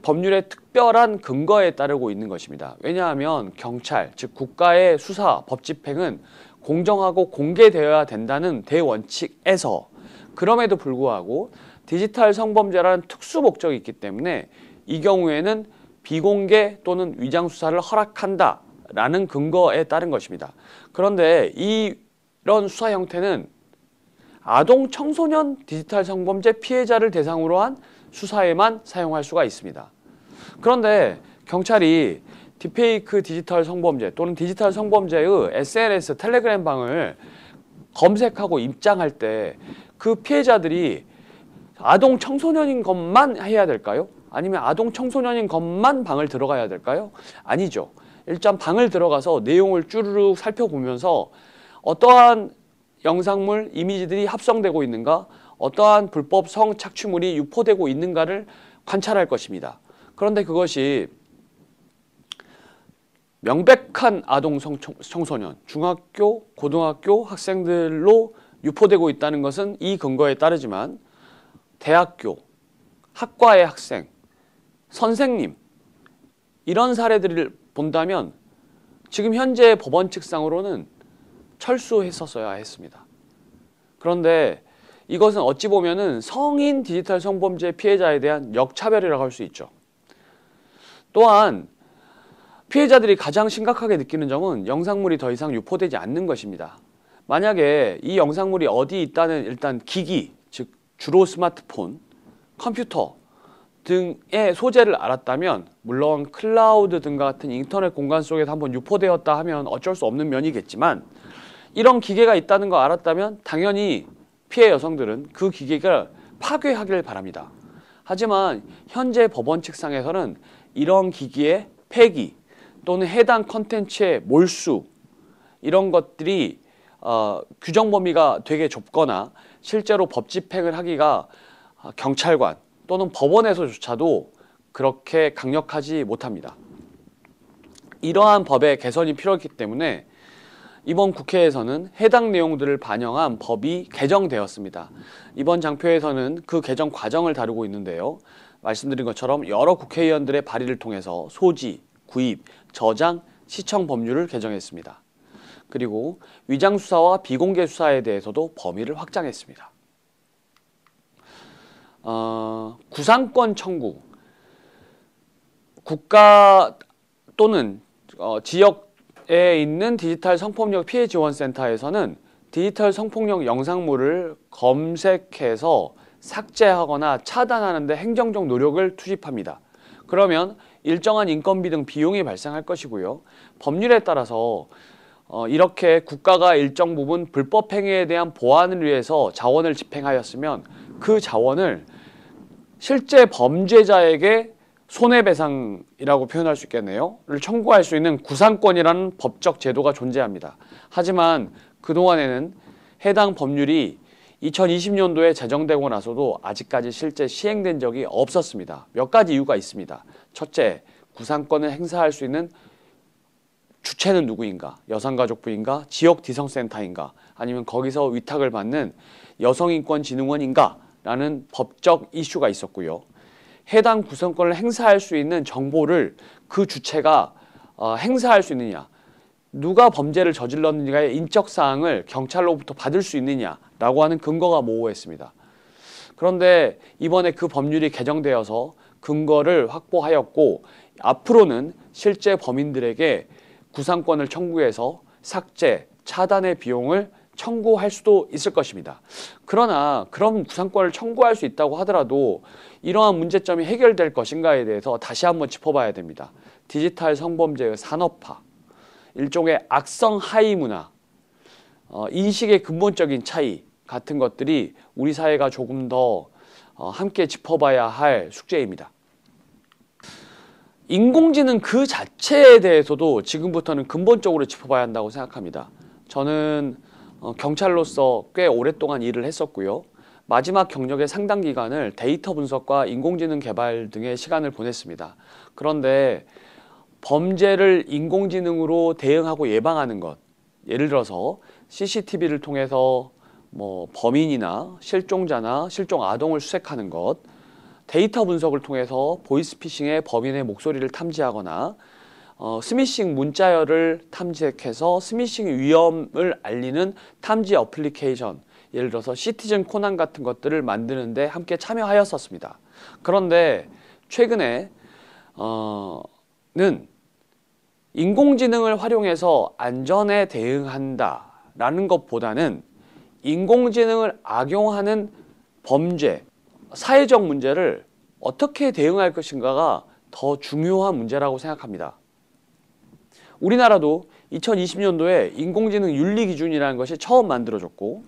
[SPEAKER 1] 법률의 특별한 근거에 따르고 있는 것입니다. 왜냐하면 경찰, 즉 국가의 수사, 법 집행은 공정하고 공개되어야 된다는 대원칙에서 그럼에도 불구하고 디지털 성범죄라는 특수 목적이 있기 때문에 이 경우에는 비공개 또는 위장 수사를 허락한다라는 근거에 따른 것입니다. 그런데 이런 수사 형태는 아동 청소년 디지털 성범죄 피해자를 대상으로 한 수사에만 사용할 수가 있습니다. 그런데 경찰이 디페이크 디지털 성범죄 또는 디지털 성범죄의 SNS 텔레그램 방을 검색하고 입장할 때그 피해자들이 아동 청소년인 것만 해야 될까요? 아니면 아동 청소년인 것만 방을 들어가야 될까요? 아니죠. 일단 방을 들어가서 내용을 쭈르륵 살펴보면서 어떠한 영상물, 이미지들이 합성되고 있는가, 어떠한 불법 성 착취물이 유포되고 있는가를 관찰할 것입니다. 그런데 그것이 명백한 아동 청소년, 중학교, 고등학교 학생들로 유포되고 있다는 것은 이 근거에 따르지만 대학교, 학과의 학생, 선생님 이런 사례들을 본다면 지금 현재 법원 측상으로는 철수했었어야 했습니다. 그런데 이것은 어찌 보면은 성인 디지털 성범죄 피해자에 대한 역차별이라고 할 수 있죠. 또한 피해자들이 가장 심각하게 느끼는 점은 영상물이 더 이상 유포되지 않는 것입니다. 만약에 이 영상물이 어디 있다는 일단 기기, 즉 주로 스마트폰, 컴퓨터 등의 소재를 알았다면 물론 클라우드 등과 같은 인터넷 공간 속에서 한번 유포되었다 하면 어쩔 수 없는 면이겠지만 이런 기계가 있다는 거 알았다면 당연히 피해 여성들은 그기계를 파괴하길 바랍니다. 하지만 현재 법원 책상에서는 이런 기기의 폐기 또는 해당 컨텐츠의 몰수 이런 것들이 어, 규정 범위가 되게 좁거나 실제로 법 집행을 하기가 아, 경찰관 또는 법원에서조차도 그렇게 강력하지 못합니다. 이러한 법의 개선이 필요했기 때문에 이번 국회에서는 해당 내용들을 반영한 법이 개정되었습니다. 이번 장표에서는 그 개정 과정을 다루고 있는데요. 말씀드린 것처럼 여러 국회의원들의 발의를 통해서 소지, 구입, 저장, 시청 법률을 개정했습니다. 그리고 위장 수사와 비공개 수사에 대해서도 범위를 확장했습니다. 어, 구상권 청구 국가 또는 어, 지역에 있는 디지털 성폭력 피해 지원센터에서는 디지털 성폭력 영상물을 검색해서 삭제하거나 차단하는 데 행정적 노력을 투입합니다. 그러면 일정한 인건비 등 비용이 발생할 것이고요. 법률에 따라서 어, 이렇게 국가가 일정 부분 불법 행위에 대한 보완을 위해서 자원을 집행하였으면 그 자원을 실제 범죄자에게 손해배상이라고 표현할 수 있겠네요. 를 청구할 수 있는 구상권이라는 법적 제도가 존재합니다. 하지만 그동안에는 해당 법률이 2020년도에 제정되고 나서도 아직까지 실제 시행된 적이 없었습니다. 몇 가지 이유가 있습니다. 첫째, 구상권을 행사할 수 있는 주체는 누구인가? 여성가족부인가? 지역디성센터인가? 아니면 거기서 위탁을 받는 여성인권진흥원인가? 라는 법적 이슈가 있었고요. 해당 구성권을 행사할 수 있는 정보를 그 주체가 어, 행사할 수 있느냐, 누가 범죄를 저질렀느냐의 인적 사항을 경찰로부터 받을 수 있느냐라고 하는 근거가 모호했습니다. 그런데 이번에 그 법률이 개정되어서 근거를 확보하였고 앞으로는 실제 범인들에게 구상권을 청구해서 삭제, 차단의 비용을 청구할 수도 있을 것입니다. 그러나 그런 구상권을 청구할 수 있다고 하더라도 이러한 문제점이 해결될 것인가에 대해서 다시 한번 짚어봐야 됩니다. 디지털 성범죄의 산업화, 일종의 악성 하위 문화, 어, 인식의 근본적인 차이 같은 것들이 우리 사회가 조금 더 어, 함께 짚어봐야 할 숙제입니다. 인공지능 그 자체에 대해서도 지금부터는 근본적으로 짚어봐야 한다고 생각합니다. 저는 어, 경찰로서 꽤 오랫동안 일을 했었고요. 마지막 경력의 상당 기간을 데이터 분석과 인공지능 개발 등의 시간을 보냈습니다. 그런데 범죄를 인공지능으로 대응하고 예방하는 것, 예를 들어서 CCTV를 통해서 뭐 범인이나 실종자나 실종 아동을 수색하는 것, 데이터 분석을 통해서 보이스피싱의 범인의 목소리를 탐지하거나 어, 스미싱 문자열을 탐지해서 스미싱 위험을 알리는 탐지 어플리케이션 예를 들어서 시티즌 코난 같은 것들을 만드는데 함께 참여하였었습니다. 그런데 최근에 어, 는 인공지능을 활용해서 안전에 대응한다라는 것보다는 인공지능을 악용하는 범죄 사회적 문제를 어떻게 대응할 것인가가 더 중요한 문제라고 생각합니다. 우리나라도 2020년도에 인공지능 윤리 기준이라는 것이 처음 만들어졌고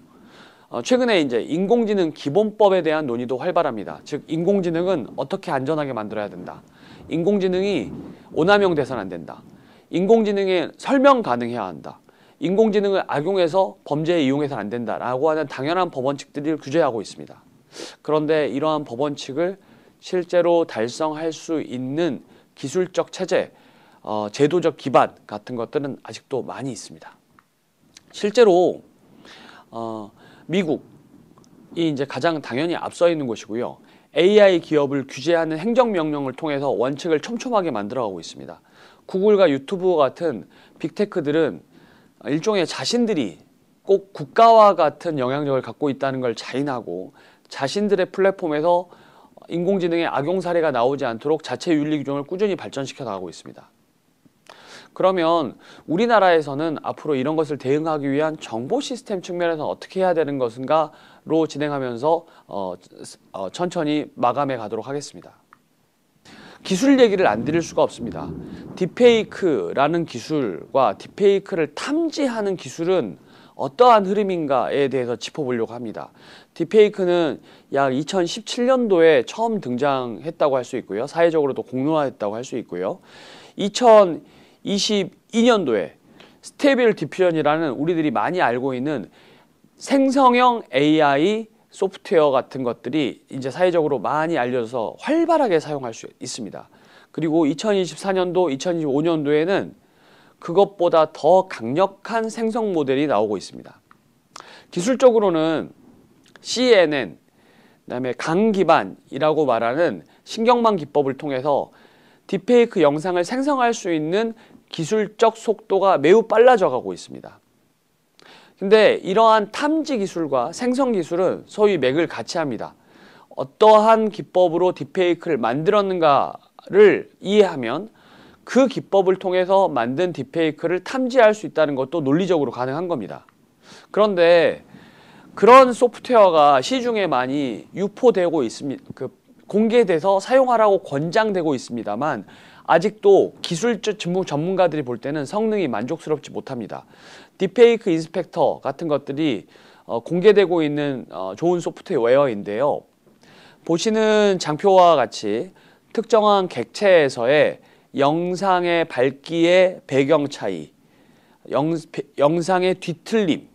[SPEAKER 1] 어, 최근에 이제 인공지능 기본법에 대한 논의도 활발합니다. 즉 인공지능은 어떻게 안전하게 만들어야 된다. 인공지능이 오남용 대선 안 된다. 인공지능의 설명 가능해야 한다. 인공지능을 악용해서 범죄에 이용해서안 된다라고 하는 당연한 법원칙들을 규제하고 있습니다. 그런데 이러한 법원칙을 실제로 달성할 수 있는 기술적 체제, 어, 제도적 기반 같은 것들은 아직도 많이 있습니다. 실제로 어, 미국이 이제 가장 당연히 앞서 있는 곳이고요. AI 기업을 규제하는 행정명령을 통해서 원칙을 촘촘하게 만들어가고 있습니다. 구글과 유튜브 같은 빅테크들은 일종의 자신들이 꼭 국가와 같은 영향력을 갖고 있다는 걸 자인하고 자신들의 플랫폼에서 인공지능의 악용 사례가 나오지 않도록 자체 윤리 규정을 꾸준히 발전시켜 나가고 있습니다. 그러면 우리나라에서는 앞으로 이런 것을 대응하기 위한 정보 시스템 측면에서 어떻게 해야 되는 것인가로 진행하면서 어, 어, 천천히 마감해 가도록 하겠습니다. 기술 얘기를 안 드릴 수가 없습니다. 딥페이크라는 기술과 딥페이크를 탐지하는 기술은 어떠한 흐름인가에 대해서 짚어보려고 합니다. 딥페이크는 약 2017년도에 처음 등장했다고 할 수 있고요. 사회적으로도 공론화했다고 할 수 있고요. 2022년도에 스테빌 디퓨전이라는 우리들이 많이 알고 있는 생성형 AI 소프트웨어 같은 것들이 이제 사회적으로 많이 알려져서 활발하게 사용할 수 있습니다. 그리고 2024년도, 2025년도에는 그것보다 더 강력한 생성 모델이 나오고 있습니다. 기술적으로는 CNN, 그다음에 강기반이라고 말하는 신경망 기법을 통해서 딥페이크 영상을 생성할 수 있는 기술적 속도가 매우 빨라져 가고 있습니다. 근데 이러한 탐지 기술과 생성 기술은 소위 맥을 같이 합니다. 어떠한 기법으로 딥페이크를 만들었는가를 이해하면 그 기법을 통해서 만든 딥페이크를 탐지할 수 있다는 것도 논리적으로 가능한 겁니다. 그런데 그런 소프트웨어가 시중에 많이 유포되고 있습니다. 그 공개돼서 사용하라고 권장되고 있습니다만 아직도 기술적 전문가들이 볼 때는 성능이 만족스럽지 못합니다. 딥페이크 인스펙터 같은 것들이 어, 공개되고 있는 어, 좋은 소프트웨어인데요. 보시는 장표와 같이 특정한 객체에서의 영상의 밝기의 배경 차이, 영, 영상의 뒤틀림,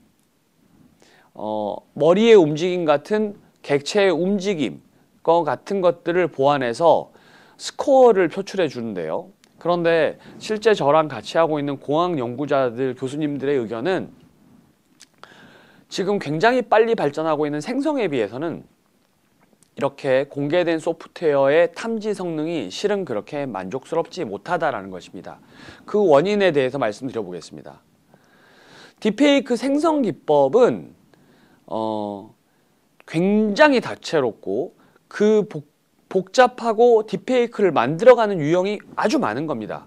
[SPEAKER 1] 어, 머리의 움직임 같은 객체의 움직임, 것 같은 것들을 보완해서 스코어를 표출해 주는데요. 그런데 실제 저랑 같이 하고 있는 공학 연구자들 교수님들의 의견은 지금 굉장히 빨리 발전하고 있는 생성에 비해서는 이렇게 공개된 소프트웨어의 탐지 성능이 실은 그렇게 만족스럽지 못하다라는 것입니다. 그 원인에 대해서 말씀드려보겠습니다. 딥페이크 생성 기법은 어, 굉장히 다채롭고 그 복, 복잡하고 딥페이크를 만들어가는 유형이 아주 많은 겁니다.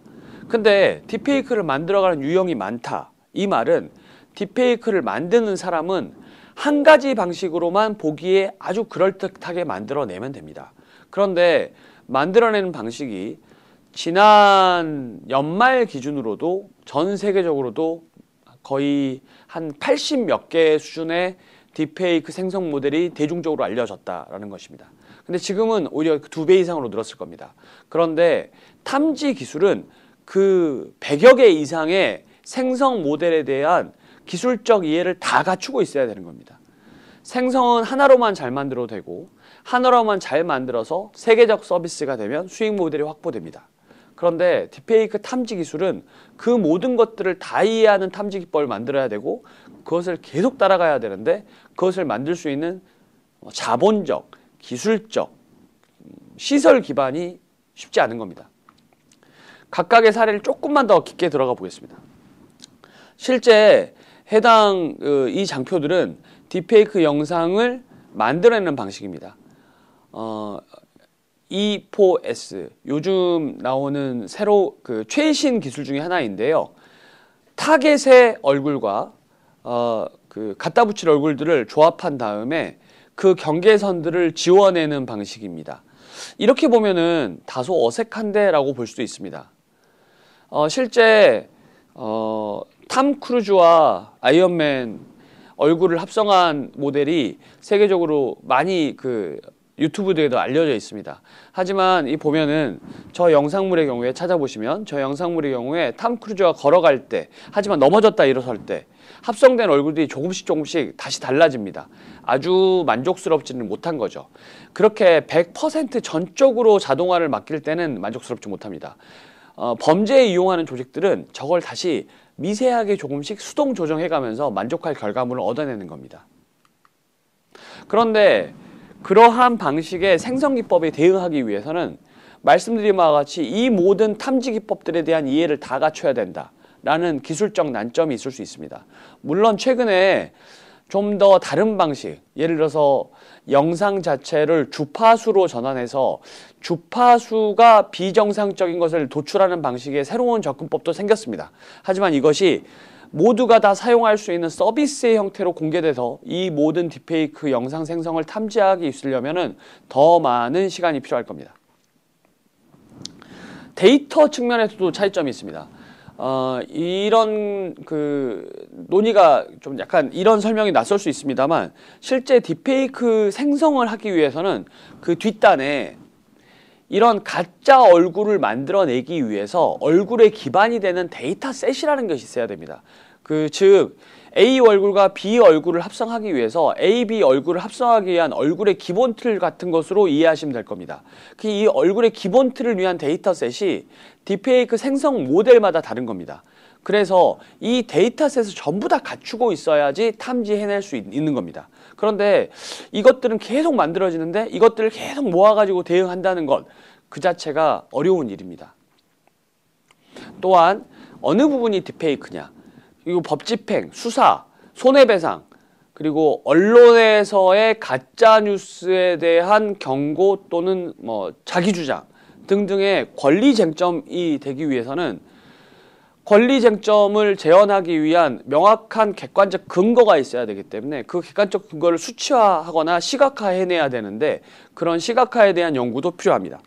[SPEAKER 1] 근데 딥페이크를 만들어가는 유형이 많다. 이 말은 딥페이크를 만드는 사람은 한 가지 방식으로만 보기에 아주 그럴듯하게 만들어내면 됩니다. 그런데 만들어내는 방식이 지난 연말 기준으로도 전 세계적으로도 거의 한 80몇 개 수준의 딥페이크 생성 모델이 대중적으로 알려졌다라는 것입니다. 근데 지금은 오히려 그 두배 이상으로 늘었을 겁니다. 그런데 탐지 기술은 그 100여 개 이상의 생성 모델에 대한 기술적 이해를 다 갖추고 있어야 되는 겁니다. 생성은 하나로만 잘 만들어도 되고 하나로만 잘 만들어서 세계적 서비스가 되면 수익 모델이 확보됩니다. 그런데 딥페이크 탐지 기술은 그 모든 것들을 다 이해하는 탐지 기법을 만들어야 되고 그것을 계속 따라가야 되는데 그것을 만들 수 있는 뭐 자본적, 기술적, 음, 시설 기반이 쉽지 않은 겁니다. 각각의 사례를 조금만 더 깊게 들어가 보겠습니다. 실제 해당 어, 이 장표들은 딥페이크 영상을 만들어내는 방식입니다. 어, E4S 요즘 나오는 새로 그 최신 기술 중의 하나인데요. 타겟의 얼굴과 어, 그 갖다 붙일 얼굴들을 조합한 다음에 그 경계선들을 지워내는 방식입니다. 이렇게 보면은 다소 어색한데라고 볼 수도 있습니다. 어, 실제 어, 탐 크루즈와 아이언맨 얼굴을 합성한 모델이 세계적으로 많이 그 유튜브 에도 알려져 있습니다. 하지만 이 보면은 저 영상물의 경우에 찾아보시면 저 영상물의 경우에 탐 크루즈가 걸어갈 때 하지만 넘어졌다 일어설 때 합성된 얼굴들이 조금씩 조금씩 다시 달라집니다. 아주 만족스럽지는 못한 거죠. 그렇게 100% 전적으로 자동화를 맡길 때는 만족스럽지 못합니다. 어, 범죄에 이용하는 조직들은 저걸 다시 미세하게 조금씩 수동 조정해가면서 만족할 결과물을 얻어내는 겁니다. 그런데 그러한 방식의 생성 기법에 대응하기 위해서는 말씀드린 바와 같이 이 모든 탐지 기법들에 대한 이해를 다 갖춰야 된다라는 기술적 난점이 있을 수 있습니다. 물론 최근에 좀더 다른 방식, 예를 들어서 영상 자체를 주파수로 전환해서 주파수가 비정상적인 것을 도출하는 방식의 새로운 접근법도 생겼습니다. 하지만 이것이 모두가 다 사용할 수 있는 서비스의 형태로 공개돼서 이 모든 딥페이크 영상 생성을 탐지하기 있으려면 더 많은 시간이 필요할 겁니다. 데이터 측면에서도 차이점이 있습니다. 어, 이런 그 논의가 좀 약간 이런 설명이 낯설 수 있습니다만 실제 딥페이크 생성을 하기 위해서는 그 뒷단에 이런 가짜 얼굴을 만들어내기 위해서 얼굴에 기반이 되는 데이터 셋이라는 것이 있어야 됩니다. 그 즉 A 얼굴과 B 얼굴을 합성하기 위해서 A, B 얼굴을 합성하기 위한 얼굴의 기본 틀 같은 것으로 이해하시면 될 겁니다. 그 이 얼굴의 기본 틀을 위한 데이터 셋이 딥페이크 생성 모델마다 다른 겁니다. 그래서 이 데이터셋을 전부 다 갖추고 있어야지 탐지해낼 수 있, 는 겁니다. 그런데 이것들은 계속 만들어지는데 이것들을 계속 모아가지고 대응한다는 것 그 자체가 어려운 일입니다. 또한 어느 부분이 딥페이크냐 그리고 법 집행, 수사, 손해배상 그리고 언론에서의 가짜 뉴스에 대한 경고 또는 뭐 자기 주장 등등의 권리 쟁점이 되기 위해서는 권리 쟁점을 재현하기 위한 명확한 객관적 근거가 있어야 되기 때문에 그 객관적 근거를 수치화하거나 시각화해내야 되는데 그런 시각화에 대한 연구도 필요합니다.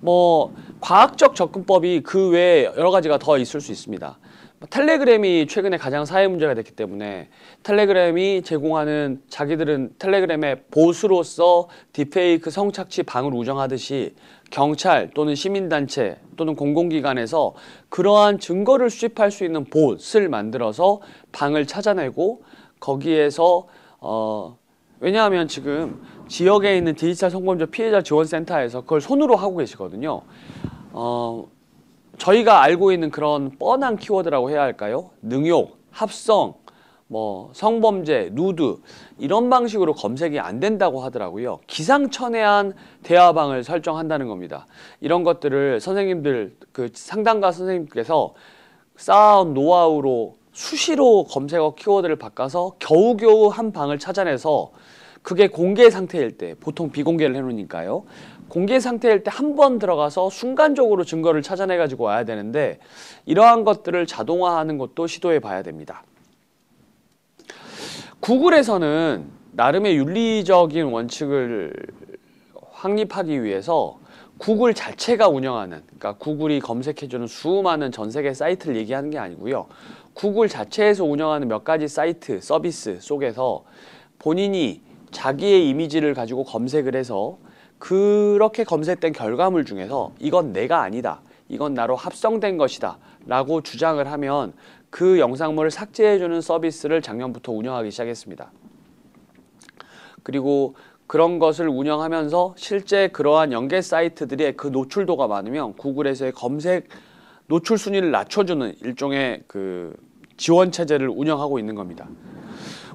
[SPEAKER 1] 뭐 과학적 접근법이 그 외에 여러 가지가 더 있을 수 있습니다. 뭐 텔레그램이 최근에 가장 사회 문제가 됐기 때문에 텔레그램이 제공하는 자기들은 텔레그램의 보수로서 디페이크 성착취 방을 우정하듯이 경찰 또는 시민단체 또는 공공기관에서 그러한 증거를 수집할 수 있는 봇을 만들어서 방을 찾아내고 거기에서 어 왜냐하면 지금 지역에 있는 디지털 성범죄 피해자 지원센터에서 그걸 손으로 하고 계시거든요. 어 저희가 알고 있는 그런 뻔한 키워드라고 해야 할까요? 능욕, 합성, 뭐 성범죄, 누드 이런 방식으로 검색이 안 된다고 하더라고요. 기상천외한 대화방을 설정한다는 겁니다. 이런 것들을 선생님들 그 상담가 선생님께서 쌓아온 노하우로 수시로 검색어 키워드를 바꿔서 겨우겨우 한 방을 찾아내서 그게 공개 상태일 때 보통 비공개를 해놓으니까요. 공개 상태일 때 한 번 들어가서 순간적으로 증거를 찾아내 가지고 와야 되는데 이러한 것들을 자동화하는 것도 시도해 봐야 됩니다. 구글에서는 나름의 윤리적인 원칙을 확립하기 위해서 구글 자체가 운영하는 그러니까 구글이 검색해주는 수많은 전 세계 사이트를 얘기하는 게 아니고요. 구글 자체에서 운영하는 몇 가지 사이트 서비스 속에서 본인이 자기의 이미지를 가지고 검색을 해서 그렇게 검색된 결과물 중에서 이건 내가 아니다. 이건 나로 합성된 것이다. 라고 주장을 하면 그 영상물을 삭제해주는 서비스를 작년부터 운영하기 시작했습니다. 그리고 그런 것을 운영하면서 실제 그러한 연계 사이트들의 그 노출도가 많으면 구글에서의 검색 노출 순위를 낮춰주는 일종의 그 지원 체제를 운영하고 있는 겁니다.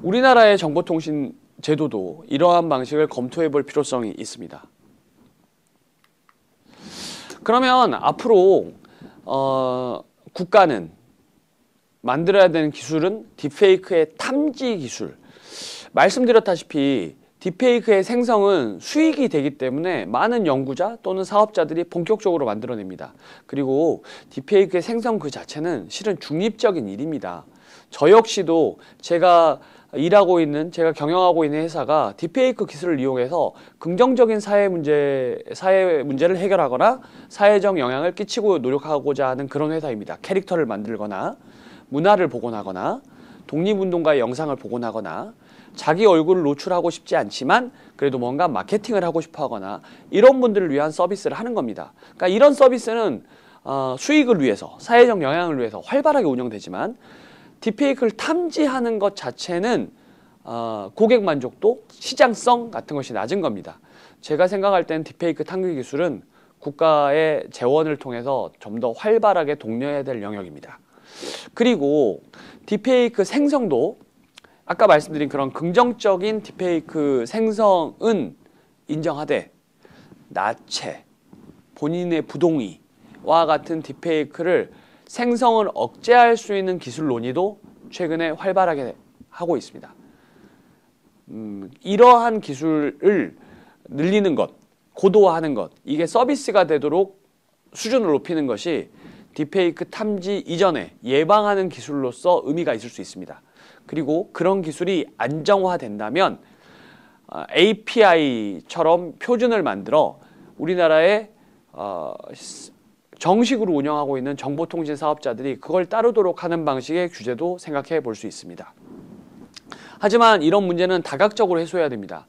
[SPEAKER 1] 우리나라의 정보통신 제도도 이러한 방식을 검토해 볼 필요성이 있습니다. 그러면 앞으로 어, 국가는 만들어야 되는 기술은 딥페이크의 탐지 기술. 말씀드렸다시피 딥페이크의 생성은 수익이 되기 때문에 많은 연구자 또는 사업자들이 본격적으로 만들어냅니다. 그리고 딥페이크의 생성 그 자체는 실은 중립적인 일입니다. 저 역시도 제가 일하고 있는 제가 경영하고 있는 회사가 딥페이크 기술을 이용해서 긍정적인 사회 문제 사회 문제를 해결하거나 사회적 영향을 끼치고 노력하고자 하는 그런 회사입니다. 캐릭터를 만들거나 문화를 복원하거나 독립운동가의 영상을 복원하거나 자기 얼굴을 노출하고 싶지 않지만 그래도 뭔가 마케팅을 하고 싶어 하거나 이런 분들을 위한 서비스를 하는 겁니다. 그러니까 이런 서비스는 어, 수익을 위해서 사회적 영향을 위해서 활발하게 운영되지만 디페이크를 탐지하는 것 자체는 어, 고객 만족도, 시장성 같은 것이 낮은 겁니다. 제가 생각할 때는 딥페이크 탐지 기술은 국가의 재원을 통해서 좀 더 활발하게 독려해야 될 영역입니다. 그리고 딥페이크 생성도 아까 말씀드린 그런 긍정적인 딥페이크 생성은 인정하되 나체, 본인의 부동의와 같은 딥페이크를 생성을 억제할 수 있는 기술 논의도 최근에 활발하게 하고 있습니다. 음, 이러한 기술을 늘리는 것, 고도화하는 것, 이게 서비스가 되도록 수준을 높이는 것이 딥페이크 탐지 이전에 예방하는 기술로서 의미가 있을 수 있습니다. 그리고 그런 기술이 안정화된다면 API처럼 어, 표준을 만들어 우리나라의 어, 정식으로 운영하고 있는 정보통신 사업자들이 그걸 따르도록 하는 방식의 규제도 생각해 볼 수 있습니다. 하지만 이런 문제는 다각적으로 해소해야 됩니다.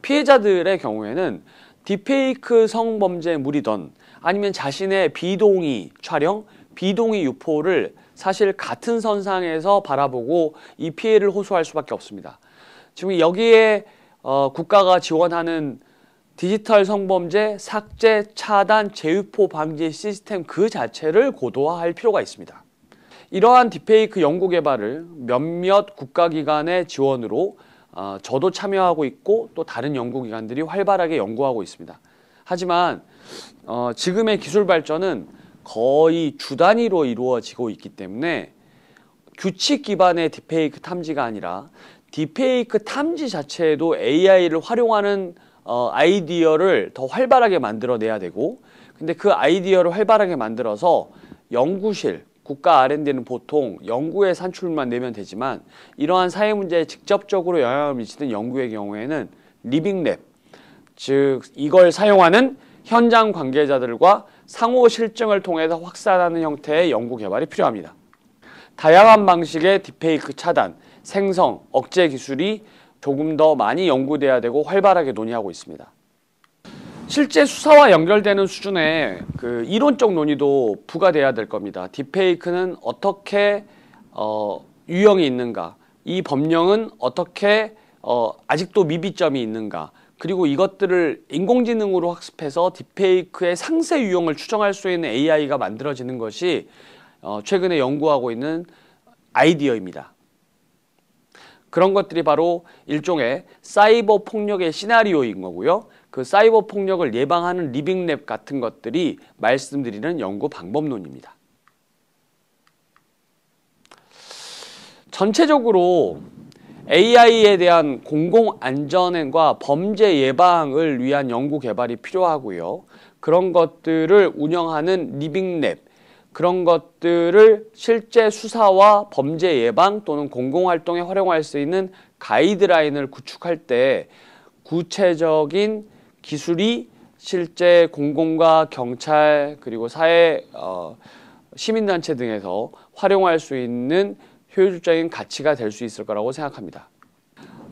[SPEAKER 1] 피해자들의 경우에는 디페이크 성범죄물이던 아니면 자신의 비동의 촬영, 비동의 유포를 사실 같은 선상에서 바라보고 이 피해를 호소할 수밖에 없습니다. 지금 여기에 어, 국가가 지원하는 디지털 성범죄 삭제 차단 재유포 방지 시스템 그 자체를 고도화할 필요가 있습니다. 이러한 딥페이크 연구 개발을 몇몇 국가기관의 지원으로 어, 저도 참여하고 있고 또 다른 연구기관들이 활발하게 연구하고 있습니다. 하지만 어, 지금의 기술 발전은 거의 주 단위로 이루어지고 있기 때문에 규칙 기반의 딥페이크 탐지가 아니라 딥페이크 탐지 자체에도 AI를 활용하는 어, 아이디어를 더 활발하게 만들어내야 되고 근데 그 아이디어를 활발하게 만들어서 연구실, 국가 R&D는 보통 연구의 산출만 내면 되지만 이러한 사회 문제에 직접적으로 영향을 미치는 연구의 경우에는 리빙랩, 즉 이걸 사용하는 현장 관계자들과 상호 실증을 통해서 확산하는 형태의 연구 개발이 필요합니다. 다양한 방식의 딥페이크 차단, 생성, 억제 기술이 조금 더 많이 연구돼야 되고 활발하게 논의하고 있습니다. 실제 수사와 연결되는 수준의 그 이론적 논의도 부과돼야 될 겁니다. 딥페이크는 어떻게 어, 유형이 있는가, 이 법령은 어떻게 어, 아직도 미비점이 있는가, 그리고 이것들을 인공지능으로 학습해서 딥페이크의 상세 유형을 추정할 수 있는 AI가 만들어지는 것이 어, 최근에 연구하고 있는 아이디어입니다. 그런 것들이 바로 일종의 사이버 폭력의 시나리오인 거고요. 그 사이버 폭력을 예방하는 리빙랩 같은 것들이 말씀드리는 연구 방법론입니다. 전체적으로 AI에 대한 공공 안전과 범죄 예방을 위한 연구 개발이 필요하고요. 그런 것들을 운영하는 리빙랩, 그런 것들을 실제 수사와 범죄 예방 또는 공공활동에 활용할 수 있는 가이드라인을 구축할 때 구체적인 기술이 실제 공공과 경찰 그리고 사회 어, 시민단체 등에서 활용할 수 있는 효율적인 가치가 될 수 있을 거라고 생각합니다.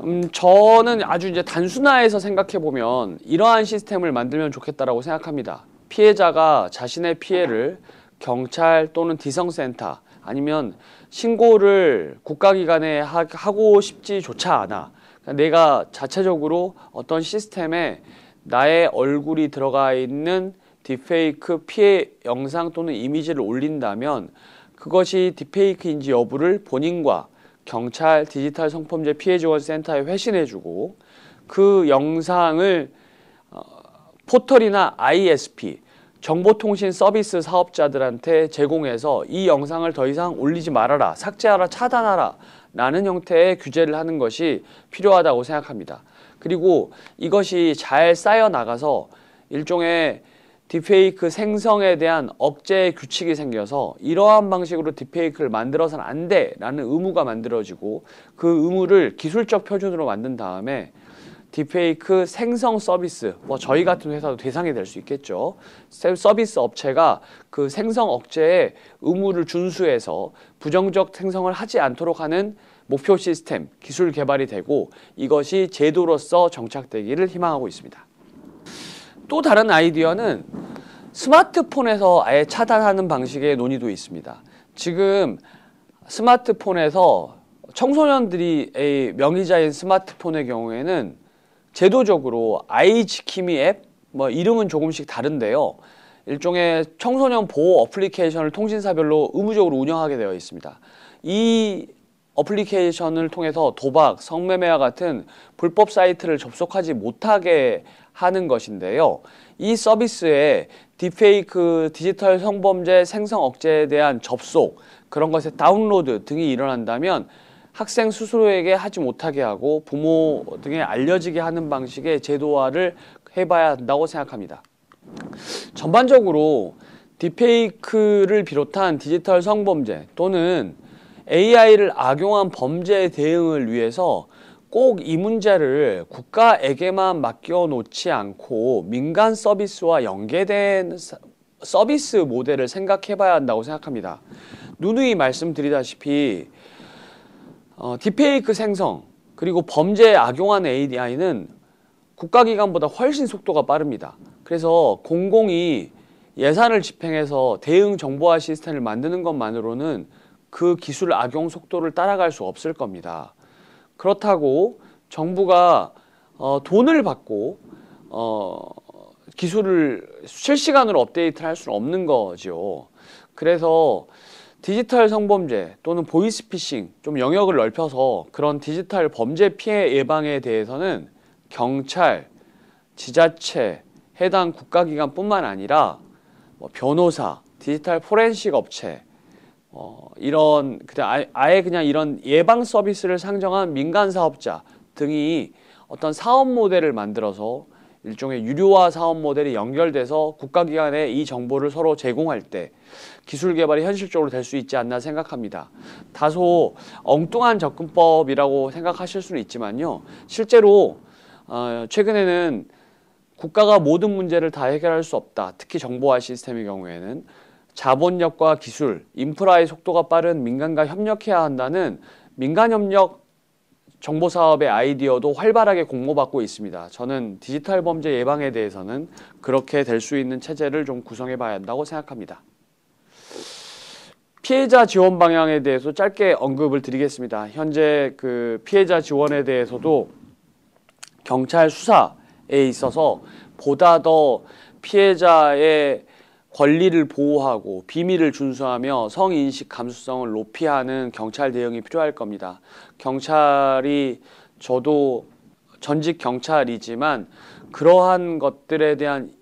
[SPEAKER 1] 음, 저는 아주 이제 단순화해서 생각해 보면 이러한 시스템을 만들면 좋겠다라고 생각합니다. 피해자가 자신의 피해를 경찰 또는 디성센터 아니면 신고를 국가기관에 하고 하 싶지조차 않아. 그러니까 내가 자체적으로 어떤 시스템에 나의 얼굴이 들어가 있는 딥페이크 피해 영상 또는 이미지를 올린다면 그것이 딥페이크인지 여부를 본인과 경찰 디지털 성범죄 피해 지원 센터에 회신해주고 그 영상을 어, 포털이나 ISP 정보통신 서비스 사업자들한테 제공해서 이 영상을 더 이상 올리지 말아라, 삭제하라, 차단하라 라는 형태의 규제를 하는 것이 필요하다고 생각합니다. 그리고 이것이 잘 쌓여나가서 일종의 딥페이크 생성에 대한 억제 규칙이 생겨서 이러한 방식으로 딥페이크를 만들어서는 안 돼라는 의무가 만들어지고 그 의무를 기술적 표준으로 만든 다음에 딥페이크 생성 서비스, 뭐 저희 같은 회사도 대상이 될 수 있겠죠. 서비스 업체가 그 생성 억제의 의무를 준수해서 부정적 생성을 하지 않도록 하는 목표 시스템, 기술 개발이 되고 이것이 제도로서 정착되기를 희망하고 있습니다. 또 다른 아이디어는 스마트폰에서 아예 차단하는 방식의 논의도 있습니다. 지금 스마트폰에서 청소년들이 명의자인 스마트폰의 경우에는 제도적으로 아이 지킴이 앱, 뭐 이름은 조금씩 다른데요. 일종의 청소년 보호 어플리케이션을 통신사별로 의무적으로 운영하게 되어 있습니다. 이 어플리케이션을 통해서 도박, 성매매와 같은 불법 사이트를 접속하지 못하게 하는 것인데요. 이 서비스에 딥페이크, 디지털 성범죄 생성 억제에 대한 접속, 그런 것의 다운로드 등이 일어난다면 학생 스스로에게 하지 못하게 하고 부모 등에 알려지게 하는 방식의 제도화를 해봐야 한다고 생각합니다. 전반적으로 딥페이크를 비롯한 디지털 성범죄 또는 AI를 악용한 범죄 대응을 위해서 꼭 이 문제를 국가에게만 맡겨놓지 않고 민간 서비스와 연계된 서비스 모델을 생각해봐야 한다고 생각합니다. 누누이 말씀드리다시피 어, 딥페이크 생성 그리고 범죄에 악용한 ADI는 국가기관보다 훨씬 속도가 빠릅니다. 그래서 공공이 예산을 집행해서 대응 정보화 시스템을 만드는 것만으로는 그 기술 악용 속도를 따라갈 수 없을 겁니다. 그렇다고 정부가 어, 돈을 받고 어, 기술을 실시간으로 업데이트를 할 수는 없는 거죠. 그래서 디지털 성범죄 또는 보이스피싱 좀 영역을 넓혀서 그런 디지털 범죄 피해 예방에 대해서는 경찰, 지자체, 해당 국가기관뿐만 아니라 뭐 변호사, 디지털 포렌식 업체 어, 이런 그냥 아예 그냥 이런 예방 서비스를 상정한 민간 사업자 등이 어떤 사업 모델을 만들어서 일종의 유료화 사업 모델이 연결돼서 국가기관에 이 정보를 서로 제공할 때 기술 개발이 현실적으로 될 수 있지 않나 생각합니다. 다소 엉뚱한 접근법이라고 생각하실 수는 있지만요. 실제로 어, 최근에는 국가가 모든 문제를 다 해결할 수 없다. 특히 정보화 시스템의 경우에는 자본력과 기술, 인프라의 속도가 빠른 민간과 협력해야 한다는 민간협력 정보 사업의 아이디어도 활발하게 공모받고 있습니다. 저는 디지털 범죄 예방에 대해서는 그렇게 될 수 있는 체제를 좀 구성해 봐야 한다고 생각합니다. 피해자 지원 방향에 대해서 짧게 언급을 드리겠습니다. 현재 그 피해자 지원에 대해서도 경찰 수사에 있어서 보다 더 피해자의 권리를 보호하고 비밀을 준수하며 성인식 감수성을 높이 하는 경찰 대응이 필요할 겁니다. 경찰이 저도 전직 경찰이지만 그러한 것들에 대한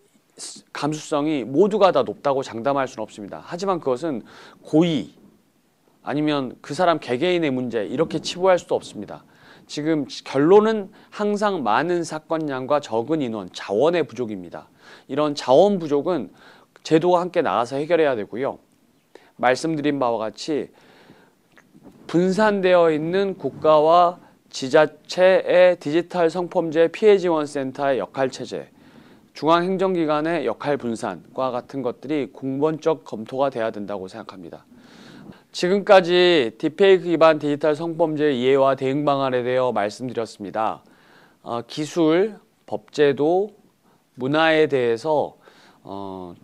[SPEAKER 1] 감수성이 모두가 다 높다고 장담할 수는 없습니다. 하지만 그것은 고의 아니면 그 사람 개개인의 문제 이렇게 치부할 수도 없습니다. 지금 결론은 항상 많은 사건량과 적은 인원, 자원의 부족입니다. 이런 자원 부족은 제도와 함께 나가서 해결해야 되고요. 말씀드린 바와 같이 분산되어 있는 국가와 지자체의 디지털 성범죄 피해 지원 센터의 역할 체제 중앙행정기관의 역할 분산과 같은 것들이 공범적 검토가 돼야 된다고 생각합니다. 지금까지 딥페이크 기반 디지털 성범죄 이해와 대응 방안에 대해 말씀드렸습니다. 어, 기술, 법제도, 문화에 대해서 어,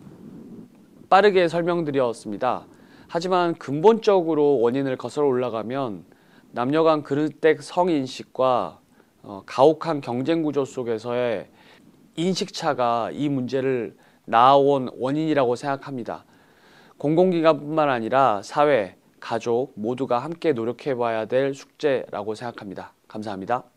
[SPEAKER 1] 빠르게 설명드렸습니다. 하지만 근본적으로 원인을 거슬러 올라가면 남녀 간 그릇댁 성인식과 어, 가혹한 경쟁 구조 속에서의 인식차가 이 문제를 나아온 원인이라고 생각합니다. 공공기관뿐만 아니라 사회, 가족 모두가 함께 노력해 봐야 될 숙제라고 생각합니다. 감사합니다.